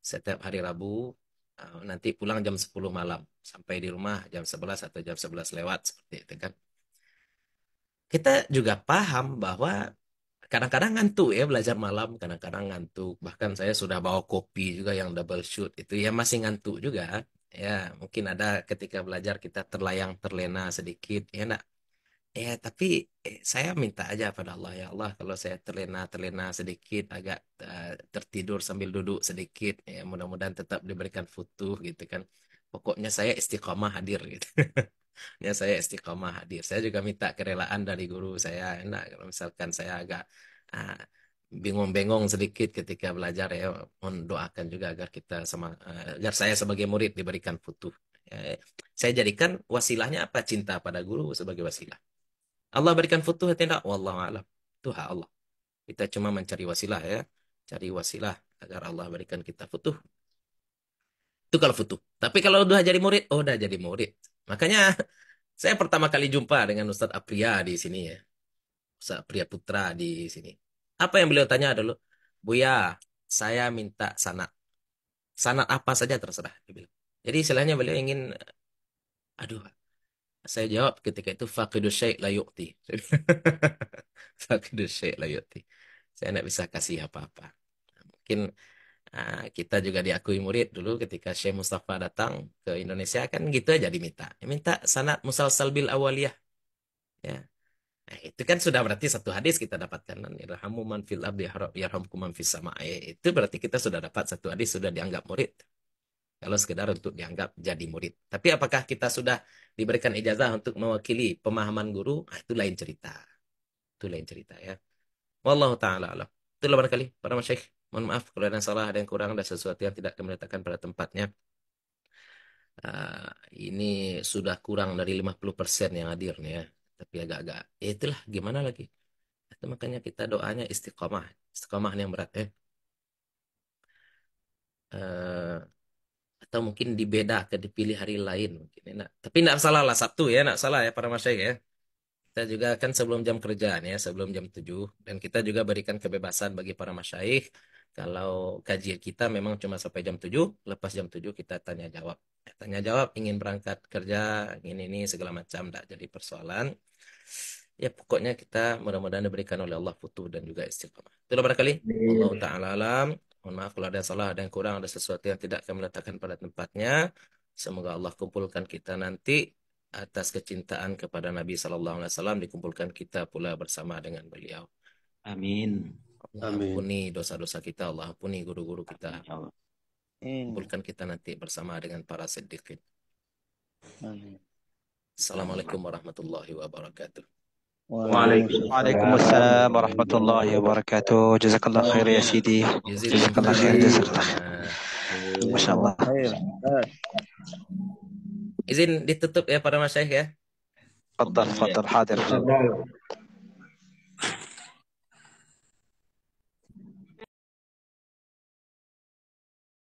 setiap hari Rabu eh, nanti pulang jam 10 malam sampai di rumah jam 11 atau jam 11 lewat seperti itu kan kita juga paham bahwa kadang-kadang ngantuk ya belajar malam, kadang-kadang ngantuk. Bahkan saya sudah bawa kopi juga yang double shoot itu ya masih ngantuk juga. Ya, mungkin ada ketika belajar kita terlayang terlena sedikit, ya nak Ya, tapi eh, saya minta aja pada Allah ya Allah kalau saya terlena-terlena sedikit agak uh, tertidur sambil duduk sedikit ya mudah-mudahan tetap diberikan futuh gitu kan. Pokoknya saya istiqomah hadir gitu. ya saya istiqomah hadir saya juga minta kerelaan dari guru saya enak kalau misalkan saya agak bingung ah, bingung sedikit ketika belajar ya mohon doakan juga agar kita sama uh, eh, agar saya sebagai murid diberikan futuh ya, ya, saya jadikan wasilahnya apa cinta pada guru sebagai wasilah Allah berikan futuh hati ya tidak wallahu alam Tuhan Allah kita cuma mencari wasilah ya cari wasilah agar Allah berikan kita futuh itu kalau futuh tapi kalau udah jadi murid oh udah jadi murid Makanya saya pertama kali jumpa dengan Ustadz Apria di sini ya. Ustadz Apria Putra di sini. Apa yang beliau tanya dulu? Buya, saya minta sanat. Sanat apa saja terserah. Jadi istilahnya beliau ingin, aduh, saya jawab ketika itu fakidus syekh la yu'ti. Syekh syai' la Saya tidak bisa kasih apa-apa. Mungkin Nah, kita juga diakui murid dulu ketika Syekh Mustafa datang ke Indonesia kan gitu aja diminta. Minta sanad musalsal bil awaliyah. Ya. Nah, itu kan sudah berarti satu hadis kita dapatkan irhamu man fil ardi yarhamkum man fis Itu berarti kita sudah dapat satu hadis sudah dianggap murid. Kalau sekedar untuk dianggap jadi murid. Tapi apakah kita sudah diberikan ijazah untuk mewakili pemahaman guru? Nah, itu lain cerita. Itu lain cerita ya. Wallahu taala alam. Itulah barangkali para masyayikh. Mohon maaf kalau ada yang salah, ada yang kurang, ada sesuatu yang tidak kami letakkan pada tempatnya. Uh, ini sudah kurang dari 50% yang hadir nih ya. Tapi agak-agak, ya itulah gimana lagi. Itu makanya kita doanya istiqomah. Istiqomah yang berat ya. Uh, atau mungkin dibeda ke dipilih hari lain. mungkin enak. Tapi tidak salah lah, Sabtu ya, tidak salah ya para masyarakat ya. Kita juga kan sebelum jam kerjaan ya, sebelum jam 7. Dan kita juga berikan kebebasan bagi para masyaih. Kalau kajian kita memang cuma sampai jam 7, lepas jam 7 kita tanya jawab. Eh, tanya jawab ingin berangkat kerja, ingin ini segala macam tidak jadi persoalan. Ya pokoknya kita mudah-mudahan diberikan oleh Allah putu dan juga istiqamah. Itulah barangkali. Allah Ta'ala alam. Mohon maaf kalau ada salah, ada yang kurang, ada sesuatu yang tidak kami letakkan pada tempatnya. Semoga Allah kumpulkan kita nanti atas kecintaan kepada Nabi Sallallahu Alaihi Wasallam dikumpulkan kita pula bersama dengan beliau. Amin. Allah ya Amin. ampuni dosa-dosa kita, Allah ampuni guru-guru kita. Ya Kumpulkan kita nanti bersama dengan para sedikit. Assalamualaikum warahmatullahi wabarakatuh. Waalaikumsalam warahmatullahi wabarakatuh. Jazakallah khair ya Sidi. Jazakallah khair, jazakallah khair. Masya Allah. Izin ditutup ya para masyayikh ya. Fadal, fadal, hadir.